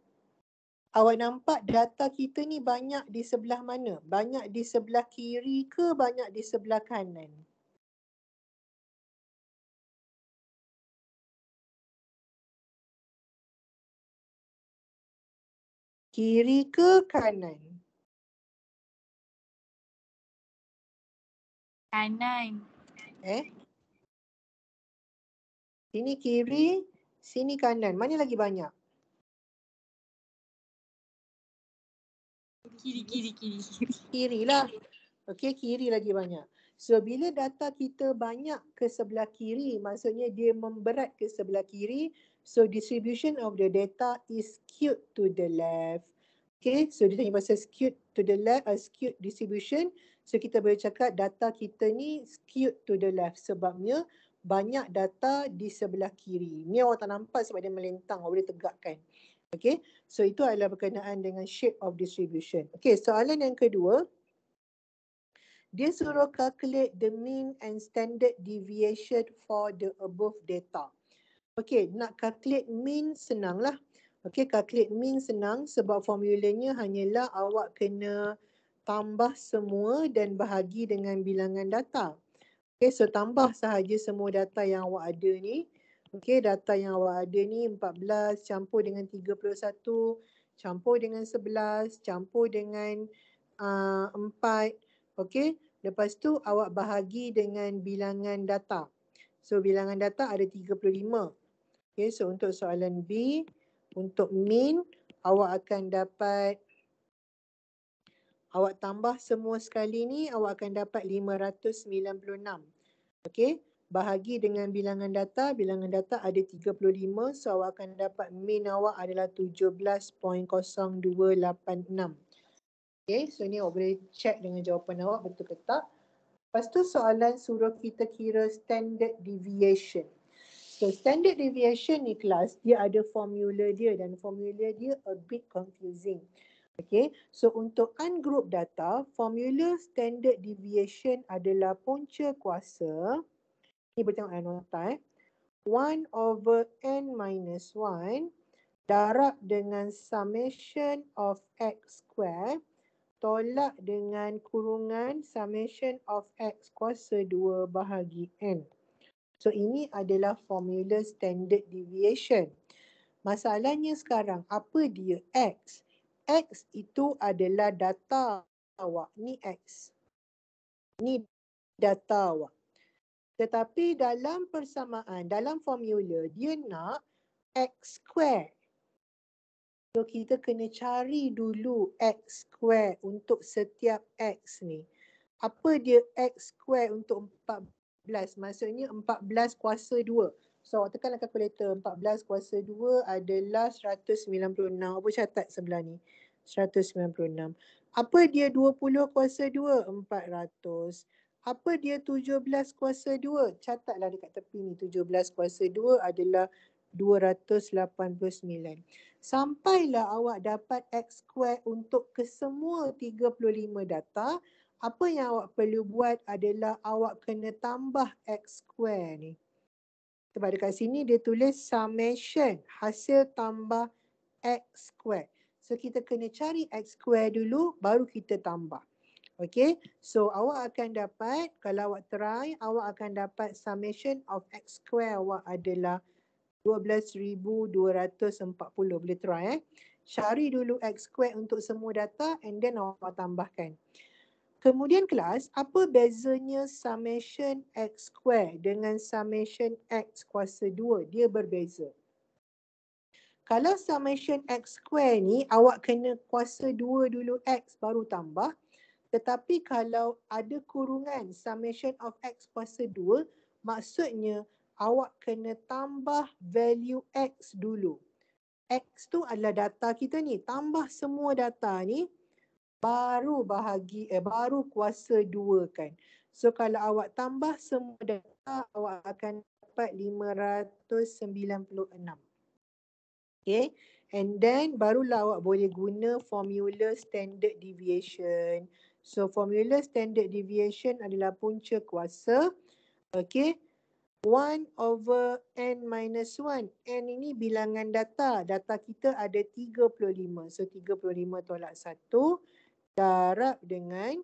Awak nampak data kita ni banyak di sebelah mana? Banyak di sebelah kiri ke banyak di sebelah kanan? Kiri ke kanan? Kanan. Eh, Sini kiri, sini kanan. Mana lagi banyak? Kiri, kiri, kiri. Kiri lah. Okay, kiri lagi banyak. So, bila data kita banyak ke sebelah kiri, maksudnya dia memberat ke sebelah kiri. So, distribution of the data is skewed to the left. Okay, so dia tanya pasal skewed to the left, uh, skewed distribution. So, kita boleh cakap data kita ni skewed to the left sebabnya banyak data di sebelah kiri. Ni orang tak nampak sebab dia melintang, orang boleh tegakkan. Okay, so itu adalah berkenaan dengan shape of distribution. Okay, soalan yang kedua, dia suruh calculate the mean and standard deviation for the above data. Okay, nak calculate mean senanglah. Okay, calculate mean senang sebab formulanya hanyalah awak kena tambah semua dan bahagi dengan bilangan data. Okay, so tambah sahaja semua data yang awak ada ni. Okay, data yang awak ada ni 14 campur dengan 31, campur dengan 11, campur dengan uh, 4. Okay, lepas tu awak bahagi dengan bilangan data. So, bilangan data ada 35. Okay, so untuk soalan B, untuk mean, awak akan dapat awak tambah semua sekali ni awak akan dapat 596. Okey, bahagi dengan bilangan data, bilangan data ada 35, so awak akan dapat min awak adalah 17.0286. Okey, so ni awak boleh check dengan jawapan awak betul ke tak. Lepas tu soalan suruh kita kira standard deviation. So standard deviation ni kelas, dia ada formula dia dan formula dia a bit confusing. Okay, so untuk ungroup data, formula standard deviation adalah punca kuasa. Ini boleh tengok dalam nota eh. 1 over n minus 1 darab dengan summation of x square tolak dengan kurungan summation of x kuasa 2 bahagi n. So ini adalah formula standard deviation. Masalahnya sekarang, apa dia X. X itu adalah data awak. Ni X. Ni data awak. Tetapi dalam persamaan, dalam formula, dia nak X square. So kita kena cari dulu X square untuk setiap X ni. Apa dia X square untuk 14? Maksudnya 14 kuasa 2. So awak tekanlah kalkulator 14 kuasa 2 adalah 196. Apa catat sebelah ni? 196. Apa dia 20 kuasa 2? 400. Apa dia 17 kuasa 2? Catatlah dekat tepi ni 17 kuasa 2 adalah 289. Sampailah awak dapat X square untuk kesemua 35 data. Apa yang awak perlu buat adalah awak kena tambah X square ni. Sebab dekat sini dia tulis summation. Hasil tambah X square. So kita kena cari x square dulu baru kita tambah. Okay. So awak akan dapat kalau awak try awak akan dapat summation of x square awak adalah 12,240. Boleh try eh. Cari dulu x square untuk semua data and then awak tambahkan. Kemudian kelas, apa bezanya summation x square dengan summation x kuasa 2? Dia berbeza kalau summation x square ni awak kena kuasa 2 dulu x baru tambah tetapi kalau ada kurungan summation of x kuasa 2 maksudnya awak kena tambah value x dulu x tu adalah data kita ni tambah semua data ni baru bahagi eh baru kuasa 2 kan so kalau awak tambah semua data awak akan dapat 596 Okay. And then barulah awak boleh guna formula standard deviation. So formula standard deviation adalah punca kuasa. Okay. 1 over n minus 1. N ini bilangan data. Data kita ada 35. So 35 tolak 1 darab dengan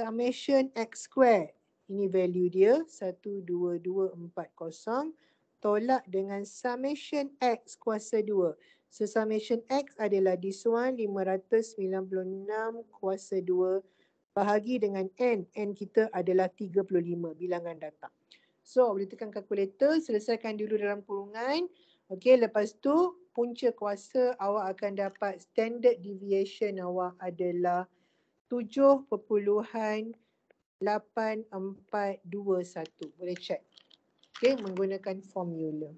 summation x square. Ini value dia 12240 tolak dengan summation X kuasa 2. So summation X adalah this one 596 kuasa 2 bahagi dengan N. N kita adalah 35 bilangan datang. So boleh tekan kalkulator, selesaikan dulu dalam kurungan. Okay lepas tu punca kuasa awak akan dapat standard deviation awak adalah 7.8421. Boleh check okay, menggunakan formula.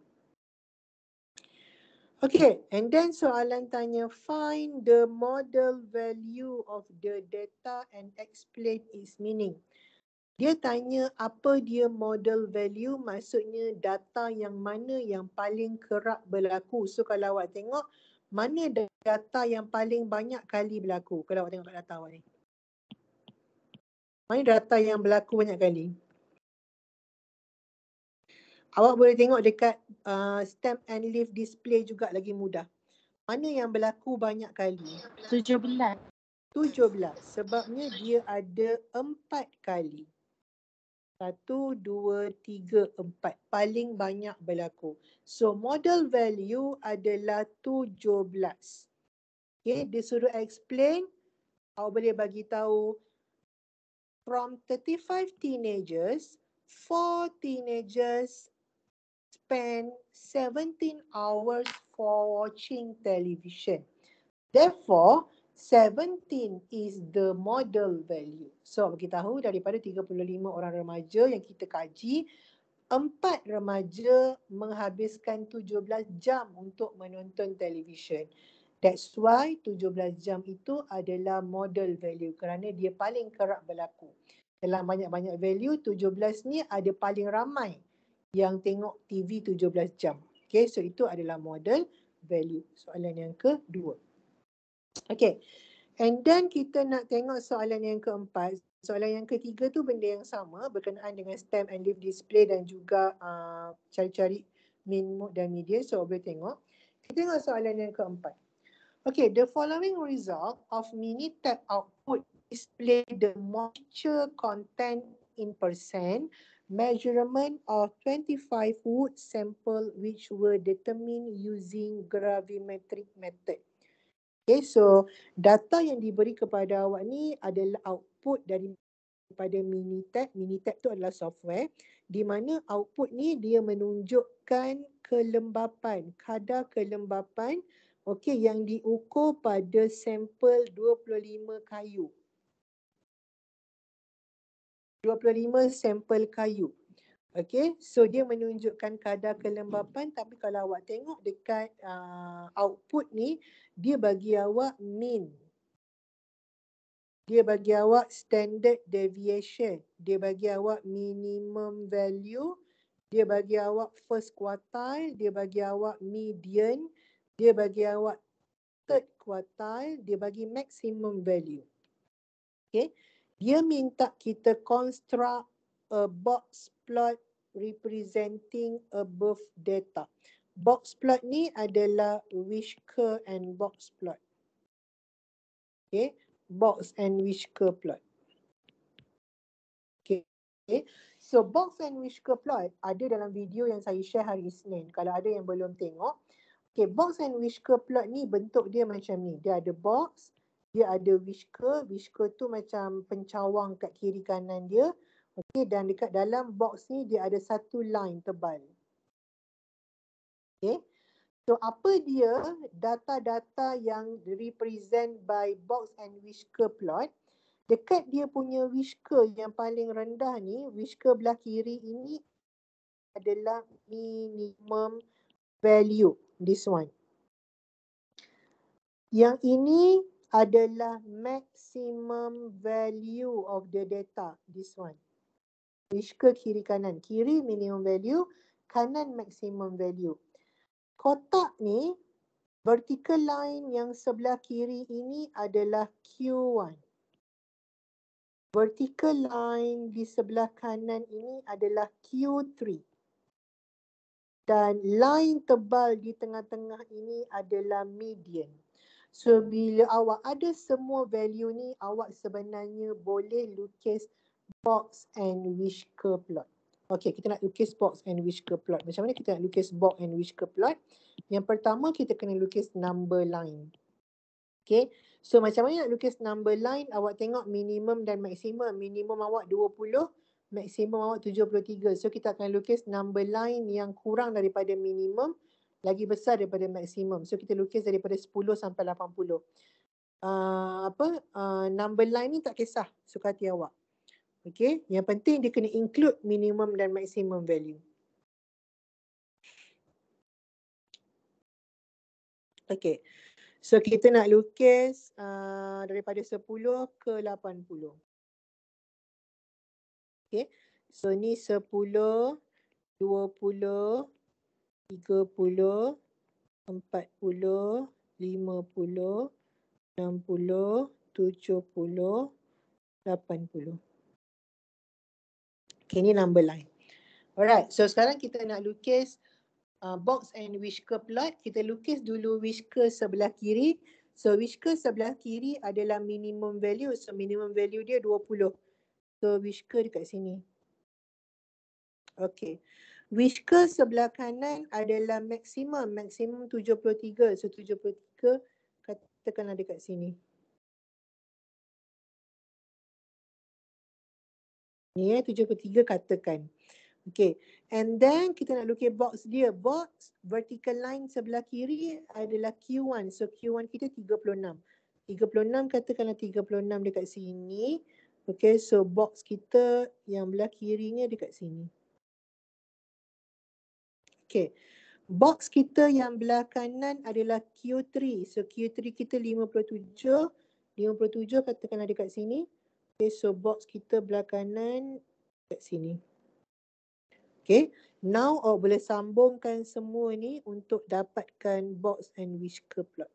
Okay, and then soalan tanya, find the model value of the data and explain its meaning. Dia tanya apa dia model value, maksudnya data yang mana yang paling kerap berlaku. So kalau awak tengok, mana data yang paling banyak kali berlaku? Kalau awak tengok kat data awak ni. Mana data yang berlaku banyak kali? Awak boleh tengok dekat uh, stamp and leaf display juga lagi mudah. Mana yang berlaku banyak kali? 17. 17. Sebabnya dia ada empat kali. satu dua tiga empat Paling banyak berlaku. So model value adalah 17. Okay, dia suruh explain. Awak boleh bagi tahu from 35 teenagers, 4 teenagers spend 17 hours for watching television. Therefore, 17 is the model value. So, kita tahu daripada 35 orang remaja yang kita kaji, empat remaja menghabiskan 17 jam untuk menonton television. That's why 17 jam itu adalah model value kerana dia paling kerap berlaku. Dalam banyak-banyak value, 17 ni ada paling ramai yang tengok TV 17 jam. Okay, so itu adalah model value. Soalan yang kedua. Okay, and then kita nak tengok soalan yang keempat. Soalan yang ketiga tu benda yang sama berkenaan dengan stamp and leaf display dan juga uh, cari-cari main mode dan media. So boleh tengok. Kita tengok soalan yang keempat. Okay, the following result of mini tab output display the moisture content in percent measurement of 25 wood sample which were determined using gravimetric method. Okay, so data yang diberi kepada awak ni adalah output dari pada Minitab. Minitab tu adalah software di mana output ni dia menunjukkan kelembapan, kadar kelembapan okay, yang diukur pada sampel 25 kayu. 25 sampel kayu. Okay, so dia menunjukkan kadar kelembapan tapi kalau awak tengok dekat uh, output ni, dia bagi awak mean. Dia bagi awak standard deviation. Dia bagi awak minimum value. Dia bagi awak first quartile. Dia bagi awak median. Dia bagi awak third quartile. Dia bagi maximum value. Okay, dia minta kita construct a box plot representing above data. Box plot ni adalah whisker and box plot. Okay, box and whisker plot. Okay. okay. So box and whisker plot ada dalam video yang saya share hari Isnin. Kalau ada yang belum tengok. Okay, box and whisker plot ni bentuk dia macam ni. Dia ada box, dia ada whisker, whisker tu macam pencawang kat kiri kanan dia. Okey dan dekat dalam box ni dia ada satu line tebal. Okey. So apa dia data-data yang represent by box and whisker plot? Dekat dia punya whisker yang paling rendah ni, whisker belah kiri ini adalah minimum value this one. Yang ini adalah maximum value of the data. This one. Which ke kiri kanan? Kiri minimum value, kanan maximum value. Kotak ni, vertical line yang sebelah kiri ini adalah Q1. Vertical line di sebelah kanan ini adalah Q3. Dan line tebal di tengah-tengah ini adalah median. So bila awak ada semua value ni, awak sebenarnya boleh lukis box and whisker plot. Okay, kita nak lukis box and whisker plot. Macam mana kita nak lukis box and whisker plot? Yang pertama kita kena lukis number line. Okay, so macam mana nak lukis number line? Awak tengok minimum dan maksimum. Minimum awak 20, maksimum awak 73. So kita akan lukis number line yang kurang daripada minimum. Minimum lagi besar daripada maksimum. So kita lukis daripada 10 sampai 80. Uh, ah, apa uh, number line ni tak kisah suka hati awak. Okay, yang penting dia kena include minimum dan maximum value. Okay, so kita nak lukis uh, daripada 10 ke 80. Okay, so ni 10, 20, Tiga puluh, puluh, puluh, puluh, puluh, empat lima enam tujuh lapan Okay, ni number line. Alright, so sekarang kita nak lukis uh, box and whisker plot. Kita lukis dulu whisker sebelah kiri. So whisker sebelah kiri adalah minimum value. So minimum value dia dua puluh. So whisker dekat sini. Okay. Whisker sebelah kanan adalah maksimum. Maksimum 73. So 73 ada kat sini. Ni yeah, 73 katakan. Okay. And then kita nak lukis box dia. Box vertical line sebelah kiri adalah Q1. So Q1 kita 36. 36 katakanlah 36 dekat sini. Okay. So box kita yang belah kirinya dekat sini. Okay. Box kita yang belah kanan adalah Q3. So Q3 kita 57. 57 ada kat sini. Okay, so box kita belah kanan dekat sini. Okay. Now awak boleh sambungkan semua ni untuk dapatkan box and whisker plot.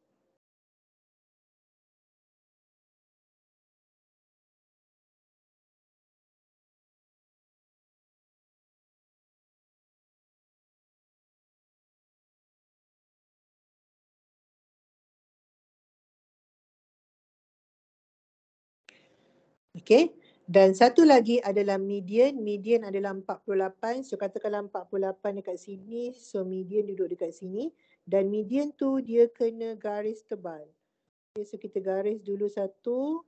Okay. Dan satu lagi adalah median. Median adalah 48. So katakanlah 48 dekat sini. So median duduk dekat sini. Dan median tu dia kena garis tebal. Okay, so kita garis dulu satu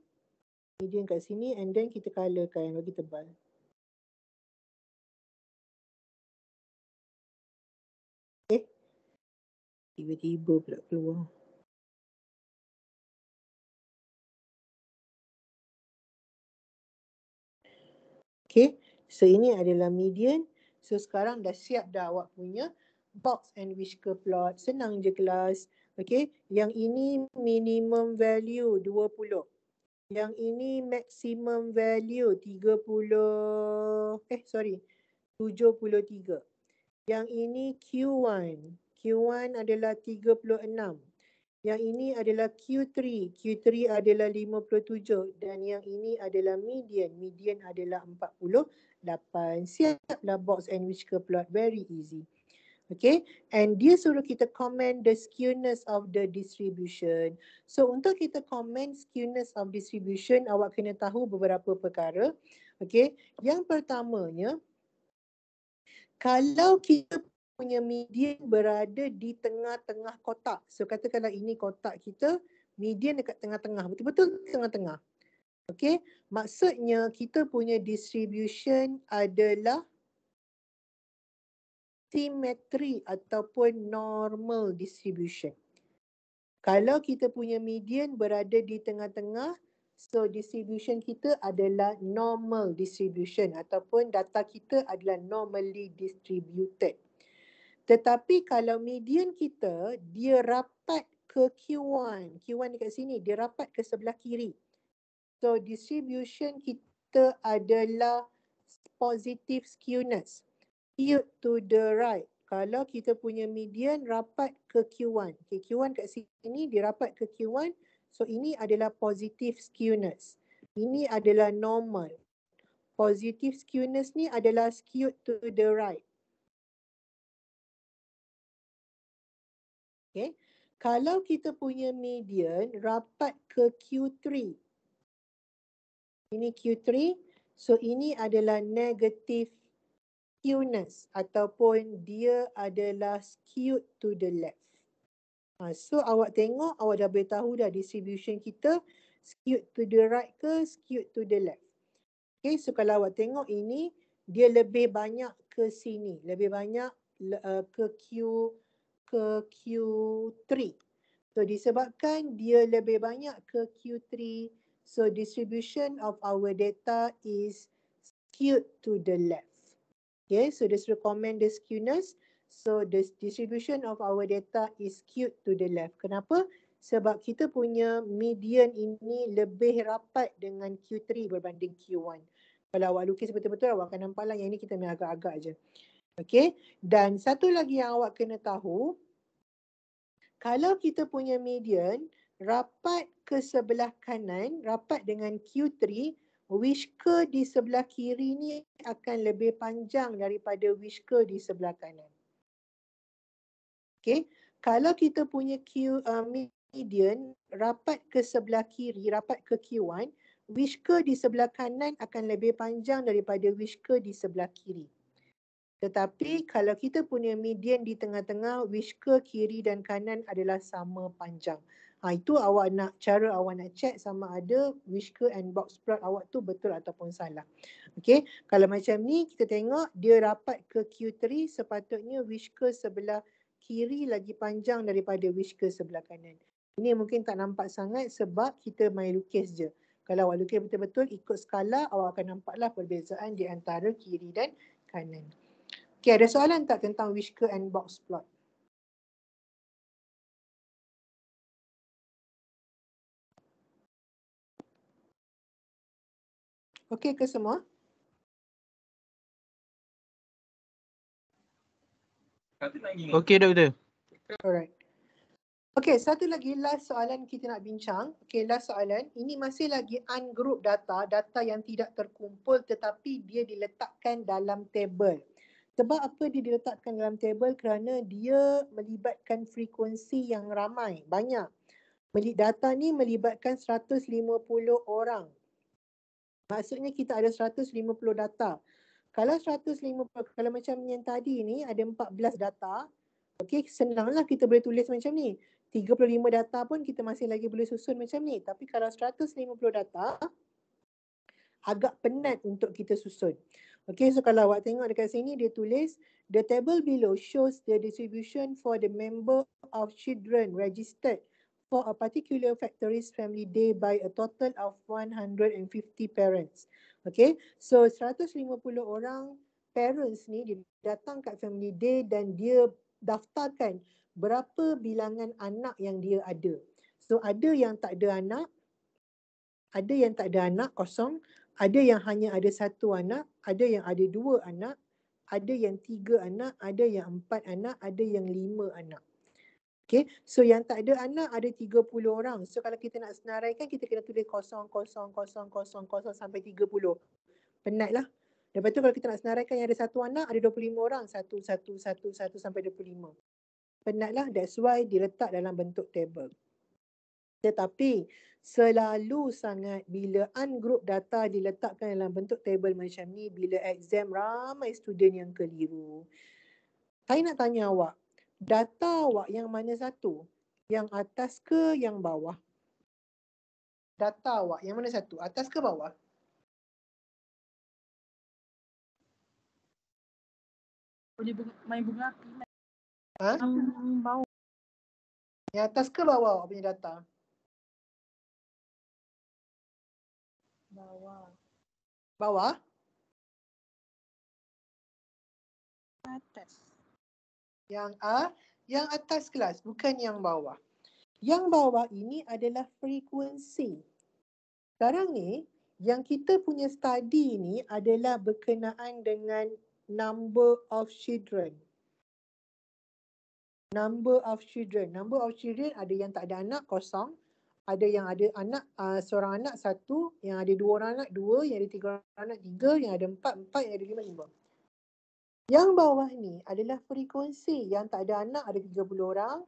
median kat sini and then kita colorkan bagi tebal. Okay. Tiba-tiba pula keluar. Okay. So ini adalah median. So sekarang dah siap dah awak punya box and whisker plot. Senang je kelas. Okay. Yang ini minimum value 20. Yang ini maximum value 30. Eh sorry. 73. Yang ini Q1. Q1 adalah 36. Yang ini adalah Q3. Q3 adalah 57 dan yang ini adalah median. Median adalah 48. Siaplah box and whisker plot. Very easy. Okay. And dia suruh kita comment the skewness of the distribution. So untuk kita comment skewness of distribution, awak kena tahu beberapa perkara. Okay. Yang pertamanya, kalau kita punya median berada di tengah-tengah kotak. So katakanlah ini kotak kita, median dekat tengah-tengah. Betul-betul tengah-tengah. Okey, maksudnya kita punya distribution adalah simetri ataupun normal distribution. Kalau kita punya median berada di tengah-tengah, so distribution kita adalah normal distribution ataupun data kita adalah normally distributed. Tetapi kalau median kita dia rapat ke Q1. Q1 dekat sini dia rapat ke sebelah kiri. So distribution kita adalah positive skewness. Skewed to the right. Kalau kita punya median rapat ke Q1. Okay, Q1 kat sini dia rapat ke Q1. So ini adalah positive skewness. Ini adalah normal. Positive skewness ni adalah skewed to the right. Okay. Kalau kita punya median rapat ke Q3. Ini Q3. So ini adalah negative skewness ataupun dia adalah skewed to the left. Ha, so awak tengok awak dah boleh tahu dah distribution kita skewed to the right ke skewed to the left. Okay so kalau awak tengok ini dia lebih banyak ke sini. Lebih banyak uh, ke Q ke Q3. So disebabkan dia lebih banyak ke Q3, so distribution of our data is skewed to the left. Okay, so this recommend the skewness. So the distribution of our data is skewed to the left. Kenapa? Sebab kita punya median ini lebih rapat dengan Q3 berbanding Q1. Kalau awak lukis betul-betul awak akan nampak lah yang ini kita main agak-agak je. Okey, dan satu lagi yang awak kena tahu, kalau kita punya median rapat ke sebelah kanan, rapat dengan Q3, whisker di sebelah kiri ni akan lebih panjang daripada whisker di sebelah kanan. Okey, kalau kita punya Q uh, median rapat ke sebelah kiri, rapat ke Q1, whisker di sebelah kanan akan lebih panjang daripada whisker di sebelah kiri. Tetapi hmm. kalau kita punya median di tengah-tengah, whisker kiri dan kanan adalah sama panjang. Ha, itu awak nak cara awak nak check sama ada whisker and box plot awak tu betul ataupun salah. Okay, kalau macam ni kita tengok dia rapat ke Q3 sepatutnya whisker sebelah kiri lagi panjang daripada whisker sebelah kanan. Ini mungkin tak nampak sangat sebab kita main lukis je. Kalau awak lukis betul-betul ikut skala awak akan nampaklah perbezaan di antara kiri dan kanan. Okay, ada soalan tak tentang Whisker and box plot? Okay ke semua? Okay, doktor. Alright. Okay, satu lagi last soalan kita nak bincang. Okay, last soalan. Ini masih lagi ungroup data, data yang tidak terkumpul tetapi dia diletakkan dalam table. Sebab apa dia diletakkan dalam table? Kerana dia melibatkan frekuensi yang ramai, banyak. Data ni melibatkan 150 orang. Maksudnya kita ada 150 data. Kalau 150, kalau macam yang tadi ni ada 14 data, Okey, senanglah kita boleh tulis macam ni. 35 data pun kita masih lagi boleh susun macam ni. Tapi kalau 150 data, agak penat untuk kita susun. Okay, so kalau awak tengok dekat sini, dia tulis the table below shows the distribution for the member of children registered for a particular factory's family day by a total of 150 parents. Okay, so 150 orang parents ni datang kat family day dan dia daftarkan berapa bilangan anak yang dia ada. So ada yang tak ada anak, ada yang tak ada anak kosong, ada yang hanya ada satu anak, ada yang ada dua anak, ada yang tiga anak, ada yang empat anak, ada yang lima anak. Okay, so yang tak ada anak ada 30 orang. So kalau kita nak senaraikan, kita kena tulis kosong, kosong, kosong, kosong, kosong sampai 30. lah. Lepas tu kalau kita nak senaraikan yang ada satu anak, ada 25 orang. Satu, satu, satu, satu sampai 25. lah. That's why diletak dalam bentuk table. Tetapi selalu sangat bila ungroup data diletakkan dalam bentuk table macam ni bila exam ramai student yang keliru. Saya nak tanya awak, data awak yang mana satu? Yang atas ke yang bawah? Data awak yang mana satu? Atas ke bawah? Boleh bunga, main bunga api. Ha? Yang bawah. Yang atas ke bawah awak punya data? bawah. Bawah? Atas. Yang A, yang atas kelas, bukan yang bawah. Yang bawah ini adalah frekuensi. Sekarang ni, yang kita punya study ni adalah berkenaan dengan number of children. Number of children. Number of children ada yang tak ada anak, kosong ada yang ada anak uh, seorang anak satu yang ada dua orang anak dua yang ada tiga orang anak tiga yang ada empat empat yang ada lima lima yang bawah ni adalah frekuensi yang tak ada anak ada tiga puluh orang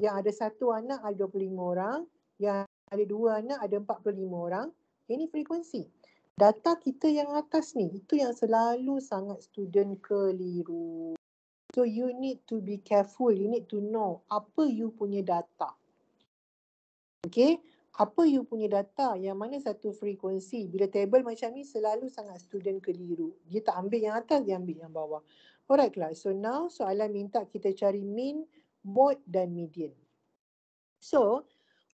yang ada satu anak ada 25 orang yang ada dua anak ada empat puluh lima orang ini frekuensi data kita yang atas ni itu yang selalu sangat student keliru so you need to be careful you need to know apa you punya data Okay, apa you punya data, yang mana satu frekuensi. Bila table macam ni selalu sangat student keliru. Dia tak ambil yang atas, dia ambil yang bawah. Alright lah, so now soalan minta kita cari mean, mode dan median. So,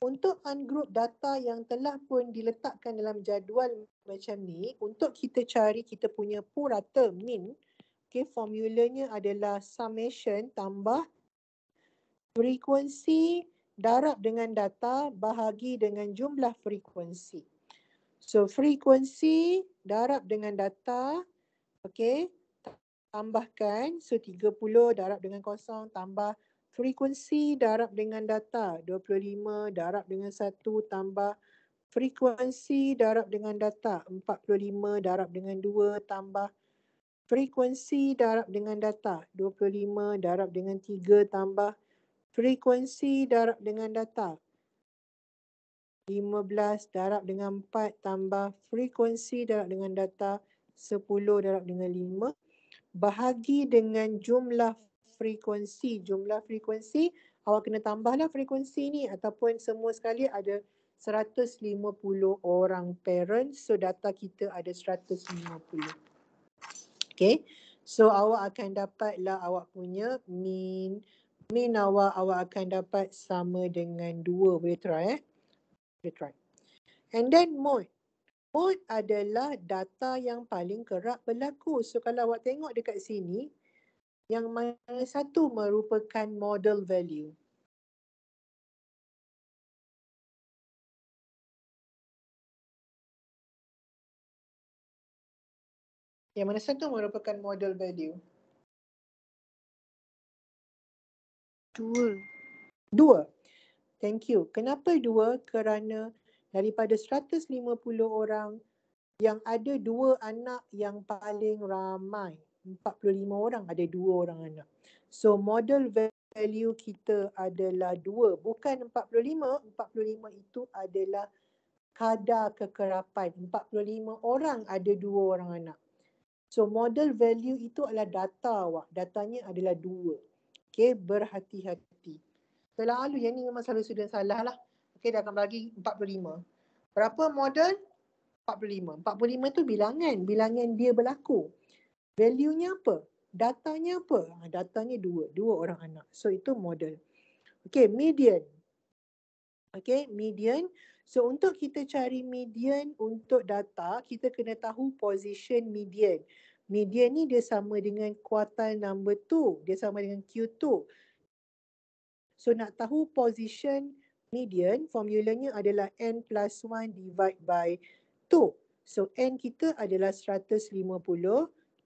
untuk ungroup data yang telah pun diletakkan dalam jadual macam ni, untuk kita cari kita punya purata mean, okay, formulanya adalah summation tambah frekuensi, darab dengan data bahagi dengan jumlah frekuensi. So frekuensi darab dengan data, okey. tambahkan. So 30 darab dengan kosong tambah frekuensi darab dengan data. 25 darab dengan 1 tambah frekuensi darab dengan data. 45 darab dengan 2 tambah frekuensi darab dengan data. 25 darab dengan 3 tambah frekuensi darab dengan data. 15 darab dengan 4 tambah frekuensi darab dengan data 10 darab dengan 5 bahagi dengan jumlah frekuensi. Jumlah frekuensi awak kena tambahlah frekuensi ni ataupun semua sekali ada 150 orang parent so data kita ada 150. Okay. So awak akan dapatlah awak punya mean, Ni nawa awak akan dapat sama dengan dua. Boleh try eh? Boleh try. And then mode. Mode adalah data yang paling kerap berlaku. So kalau awak tengok dekat sini, yang mana satu merupakan model value. Yang mana satu merupakan model value. dua. Dua. Thank you. Kenapa dua? Kerana daripada 150 orang yang ada dua anak yang paling ramai. 45 orang ada dua orang anak. So model value kita adalah dua. Bukan 45. 45 itu adalah kadar kekerapan. 45 orang ada dua orang anak. So model value itu adalah data awak. Datanya adalah dua. Okay, berhati-hati. Selalu, yang ni memang selalu student salah lah. Okay, dah akan bagi 45. Berapa model? 45. 45 tu bilangan. Bilangan dia berlaku. Value-nya apa? Datanya apa? Ah, datanya dua. Dua orang anak. So, itu model. Okay, median. Okay, median. So, untuk kita cari median untuk data, kita kena tahu position median. Median median ni dia sama dengan kuartal number 2 dia sama dengan Q2 so nak tahu position median formulanya adalah n plus 1 divide by 2 so n kita adalah 150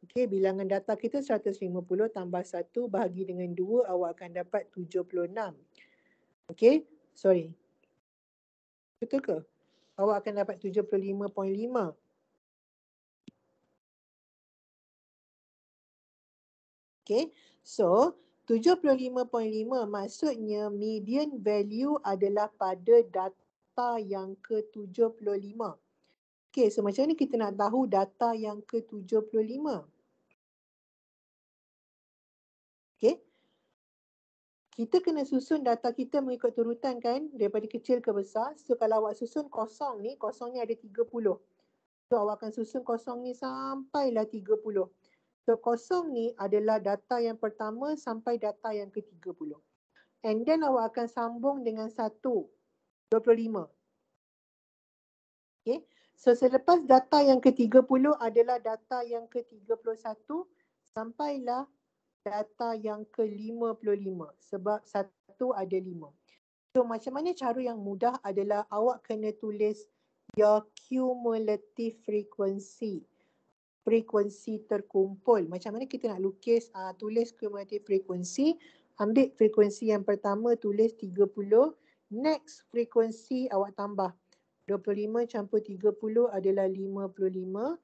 okey bilangan data kita 150 tambah 1 bahagi dengan 2 awak akan dapat 76 okey sorry betul ke awak akan dapat 75.5 Okay, so 75.5 maksudnya median value adalah pada data yang ke-75. Okay, so macam ni kita nak tahu data yang ke-75. Okay, kita kena susun data kita mengikut turutan kan daripada kecil ke besar. So kalau awak susun kosong ni, kosong ni ada 30. So awak akan susun kosong ni sampailah 30. So kosong ni adalah data yang pertama sampai data yang ke-30. And then awak akan sambung dengan 1, 25. Okay. So selepas data yang ke-30 adalah data yang ke-31 sampailah data yang ke-55 sebab 1 ada 5. So macam mana cara yang mudah adalah awak kena tulis your cumulative frequency frekuensi terkumpul. Macam mana kita nak lukis, uh, tulis cumulative frekuensi, ambil frekuensi yang pertama tulis 30, next frekuensi awak tambah 25 campur 30 adalah 55,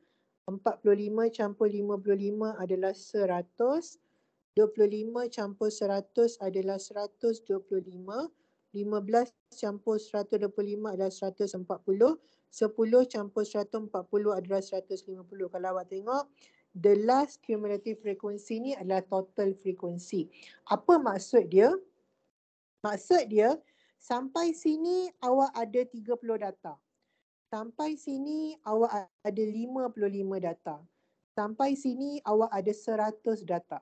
45 campur 55 adalah 100, 25 campur 100 adalah 125, 15 campur 125 adalah 140, 10 campur 140 adalah 150. Kalau awak tengok, the last cumulative frequency ni adalah total frequency. Apa maksud dia? Maksud dia, sampai sini awak ada 30 data. Sampai sini awak ada 55 data. Sampai sini awak ada 100 data.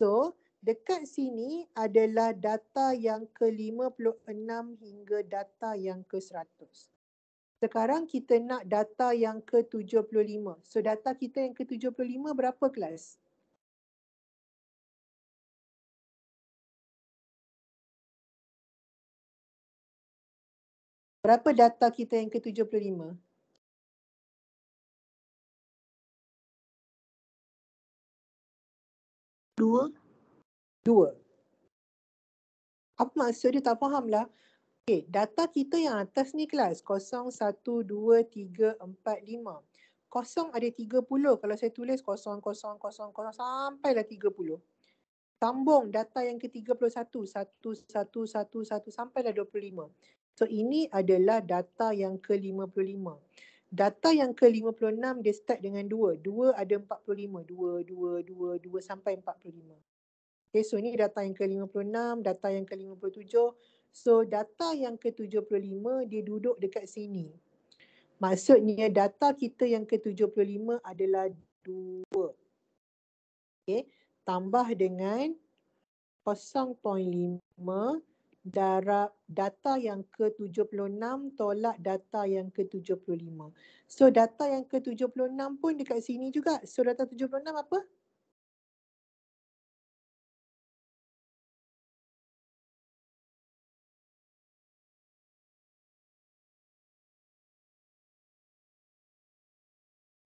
So, dekat sini adalah data yang ke-56 hingga data yang ke-100. Sekarang kita nak data yang ke-75. So data kita yang ke-75 berapa kelas? Berapa data kita yang ke-75? Dua. Dua. Apa maksud dia tak faham Okay, data kita yang atas ni kelas 0, 1, 2, 3, 4, 5. 0 ada 30. Kalau saya tulis 0, 0, 0, 0, 0 sampailah 30. Sambung data yang ke 31. 1, 1, 1, 1 sampailah 25. So ini adalah data yang ke 55. Data yang ke 56 dia start dengan 2. 2 ada 45. 2, 2, 2, 2 sampai 45. Okay, so ini data yang ke 56, data yang ke 57. So data yang ke-75 dia duduk dekat sini. Maksudnya data kita yang ke-75 adalah 2. Okay. Tambah dengan 0.5 darab data yang ke-76 tolak data yang ke-75. So data yang ke-76 pun dekat sini juga. So data 76 apa? 0.5.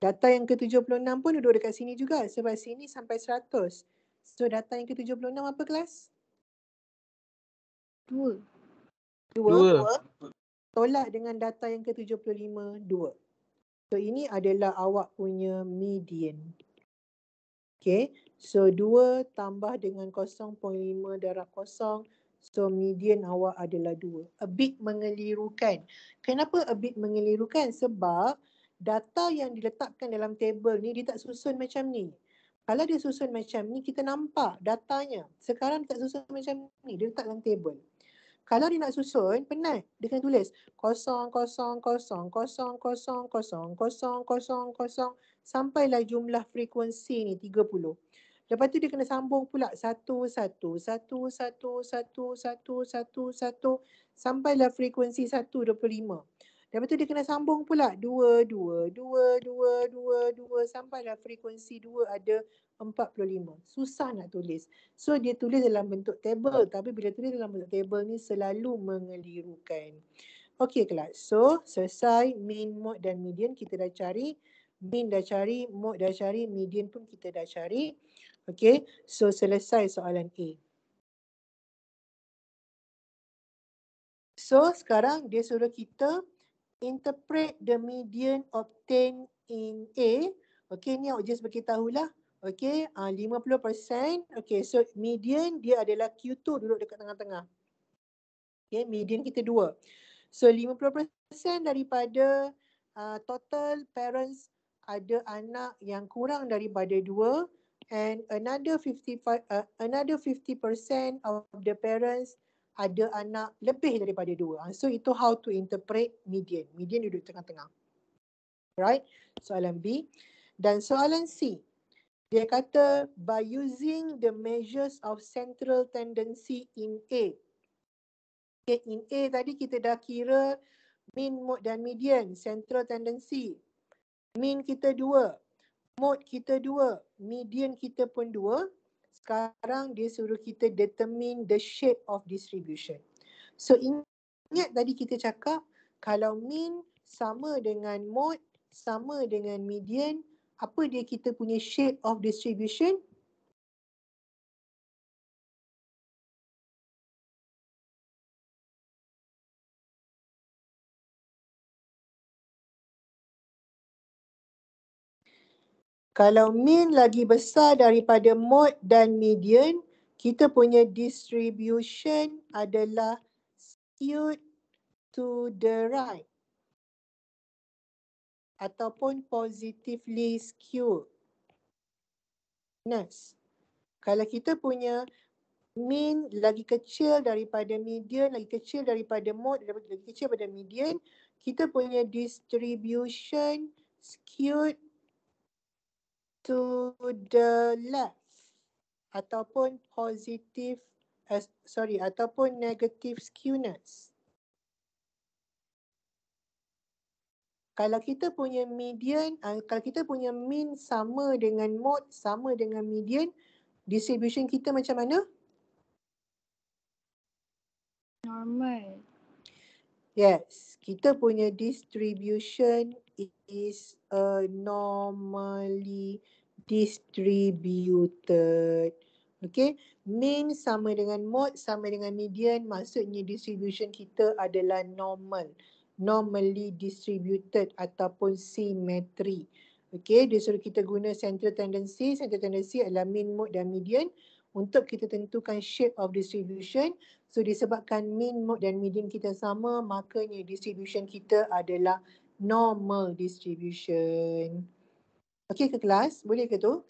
Data yang ke-76 pun duduk dekat sini juga sebab sini sampai 100. So data yang ke-76 apa kelas? Dua. Dua. dua. dua. Tolak dengan data yang ke-75, dua. So ini adalah awak punya median. Okay. So dua tambah dengan 0.5 darab kosong. So median awak adalah dua. A bit mengelirukan. Kenapa a bit mengelirukan? Sebab data yang diletakkan dalam table ni dia tak susun macam ni. Kalau dia susun macam ni kita nampak datanya. Sekarang dia tak susun macam ni, dia letak dalam table. Kalau dia nak susun, penat. Dia kena tulis kosong, kosong, kosong, kosong, kosong, kosong, kosong, kosong, kosong. Sampailah jumlah frekuensi ni 30. Lepas tu dia kena sambung pula satu, satu, satu, satu, satu, satu, satu, satu. Sampailah frekuensi satu, dua puluh lima. Lepas tu dia kena sambung pula. Dua, dua, dua, dua, dua, dua. sampai Sampailah frekuensi dua ada empat puluh lima Susah nak tulis. So dia tulis dalam bentuk table. Tapi bila tulis dalam bentuk table ni selalu mengelirukan. Okay kelas. So selesai mean mod dan median kita dah cari. mean dah cari, mod dah cari, median pun kita dah cari. Okay. So selesai soalan A. So sekarang dia suruh kita interpret the median obtained in A. Okay, ni awak just beritahulah. Okay, uh, 50%. Okay, so median dia adalah Q2 duduk dekat tengah-tengah. Okay, median kita dua. So 50% daripada uh, total parents ada anak yang kurang daripada dua and another 55 uh, ah, another 50% of the parents ada anak lebih daripada dua. Ah, so itu how to interpret median. Median duduk tengah-tengah. Right? Soalan B. Dan soalan C. Dia kata by using the measures of central tendency in A. Okay, in A tadi kita dah kira mean, mode dan median. Central tendency. Mean kita dua. Mode kita dua. Median kita pun dua. Sekarang dia suruh kita determine the shape of distribution. So ingat tadi kita cakap kalau mean sama dengan mode, sama dengan median, apa dia kita punya shape of distribution? Kalau mean lagi besar daripada mode dan median, kita punya distribution adalah skewed to the right ataupun positively skewed. Next. Kalau kita punya mean lagi kecil daripada median, lagi kecil daripada mode, lagi kecil daripada median, kita punya distribution skewed to the left ataupun positive eh, sorry ataupun negative skewness kalau kita punya median eh, kalau kita punya mean sama dengan mode sama dengan median distribution kita macam mana normal yes kita punya distribution is a normally distributed. Okay, mean sama dengan mode sama dengan median maksudnya distribution kita adalah normal. Normally distributed ataupun simetri. Okay, dia suruh kita guna central tendency. Central tendency adalah mean mode dan median untuk kita tentukan shape of distribution. So disebabkan mean mode dan median kita sama, makanya distribution kita adalah normal distribution. Okey ke kelas? Boleh ke tu?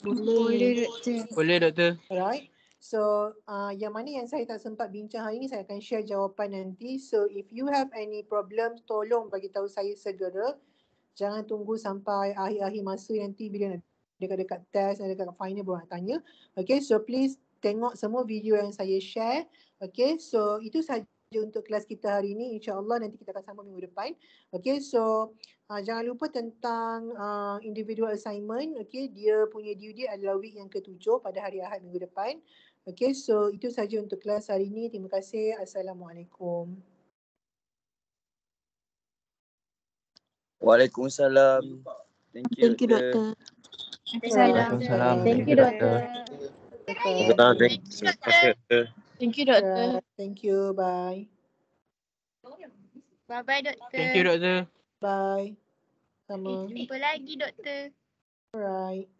Boleh. Boleh, Doktor. Boleh, Doktor. Alright. So, uh, yang mana yang saya tak sempat bincang hari ni, saya akan share jawapan nanti. So, if you have any problem, tolong bagi tahu saya segera. Jangan tunggu sampai akhir-akhir masa nanti bila dekat-dekat test, dekat-dekat final baru nak tanya. Okay, so please tengok semua video yang saya share. Okay, so itu saja saja untuk kelas kita hari ini. InsyaAllah nanti kita akan sambung minggu depan. Okay, so uh, jangan lupa tentang uh, individual assignment. Okay, dia punya due date adalah week yang ketujuh pada hari Ahad minggu depan. Okay, so itu saja untuk kelas hari ini. Terima kasih. Assalamualaikum. Waalaikumsalam. Thank you, Thank you doktor. Assalamualaikum. Thank you, doktor. doktor. Thank you, doktor. doktor. doktor. doktor. doktor. doktor. doktor. Thank you, doktor. Yeah, thank you. Bye. Bye-bye, doktor. Thank you, doktor. Bye. Sama. Jumpa lagi, doktor. Alright.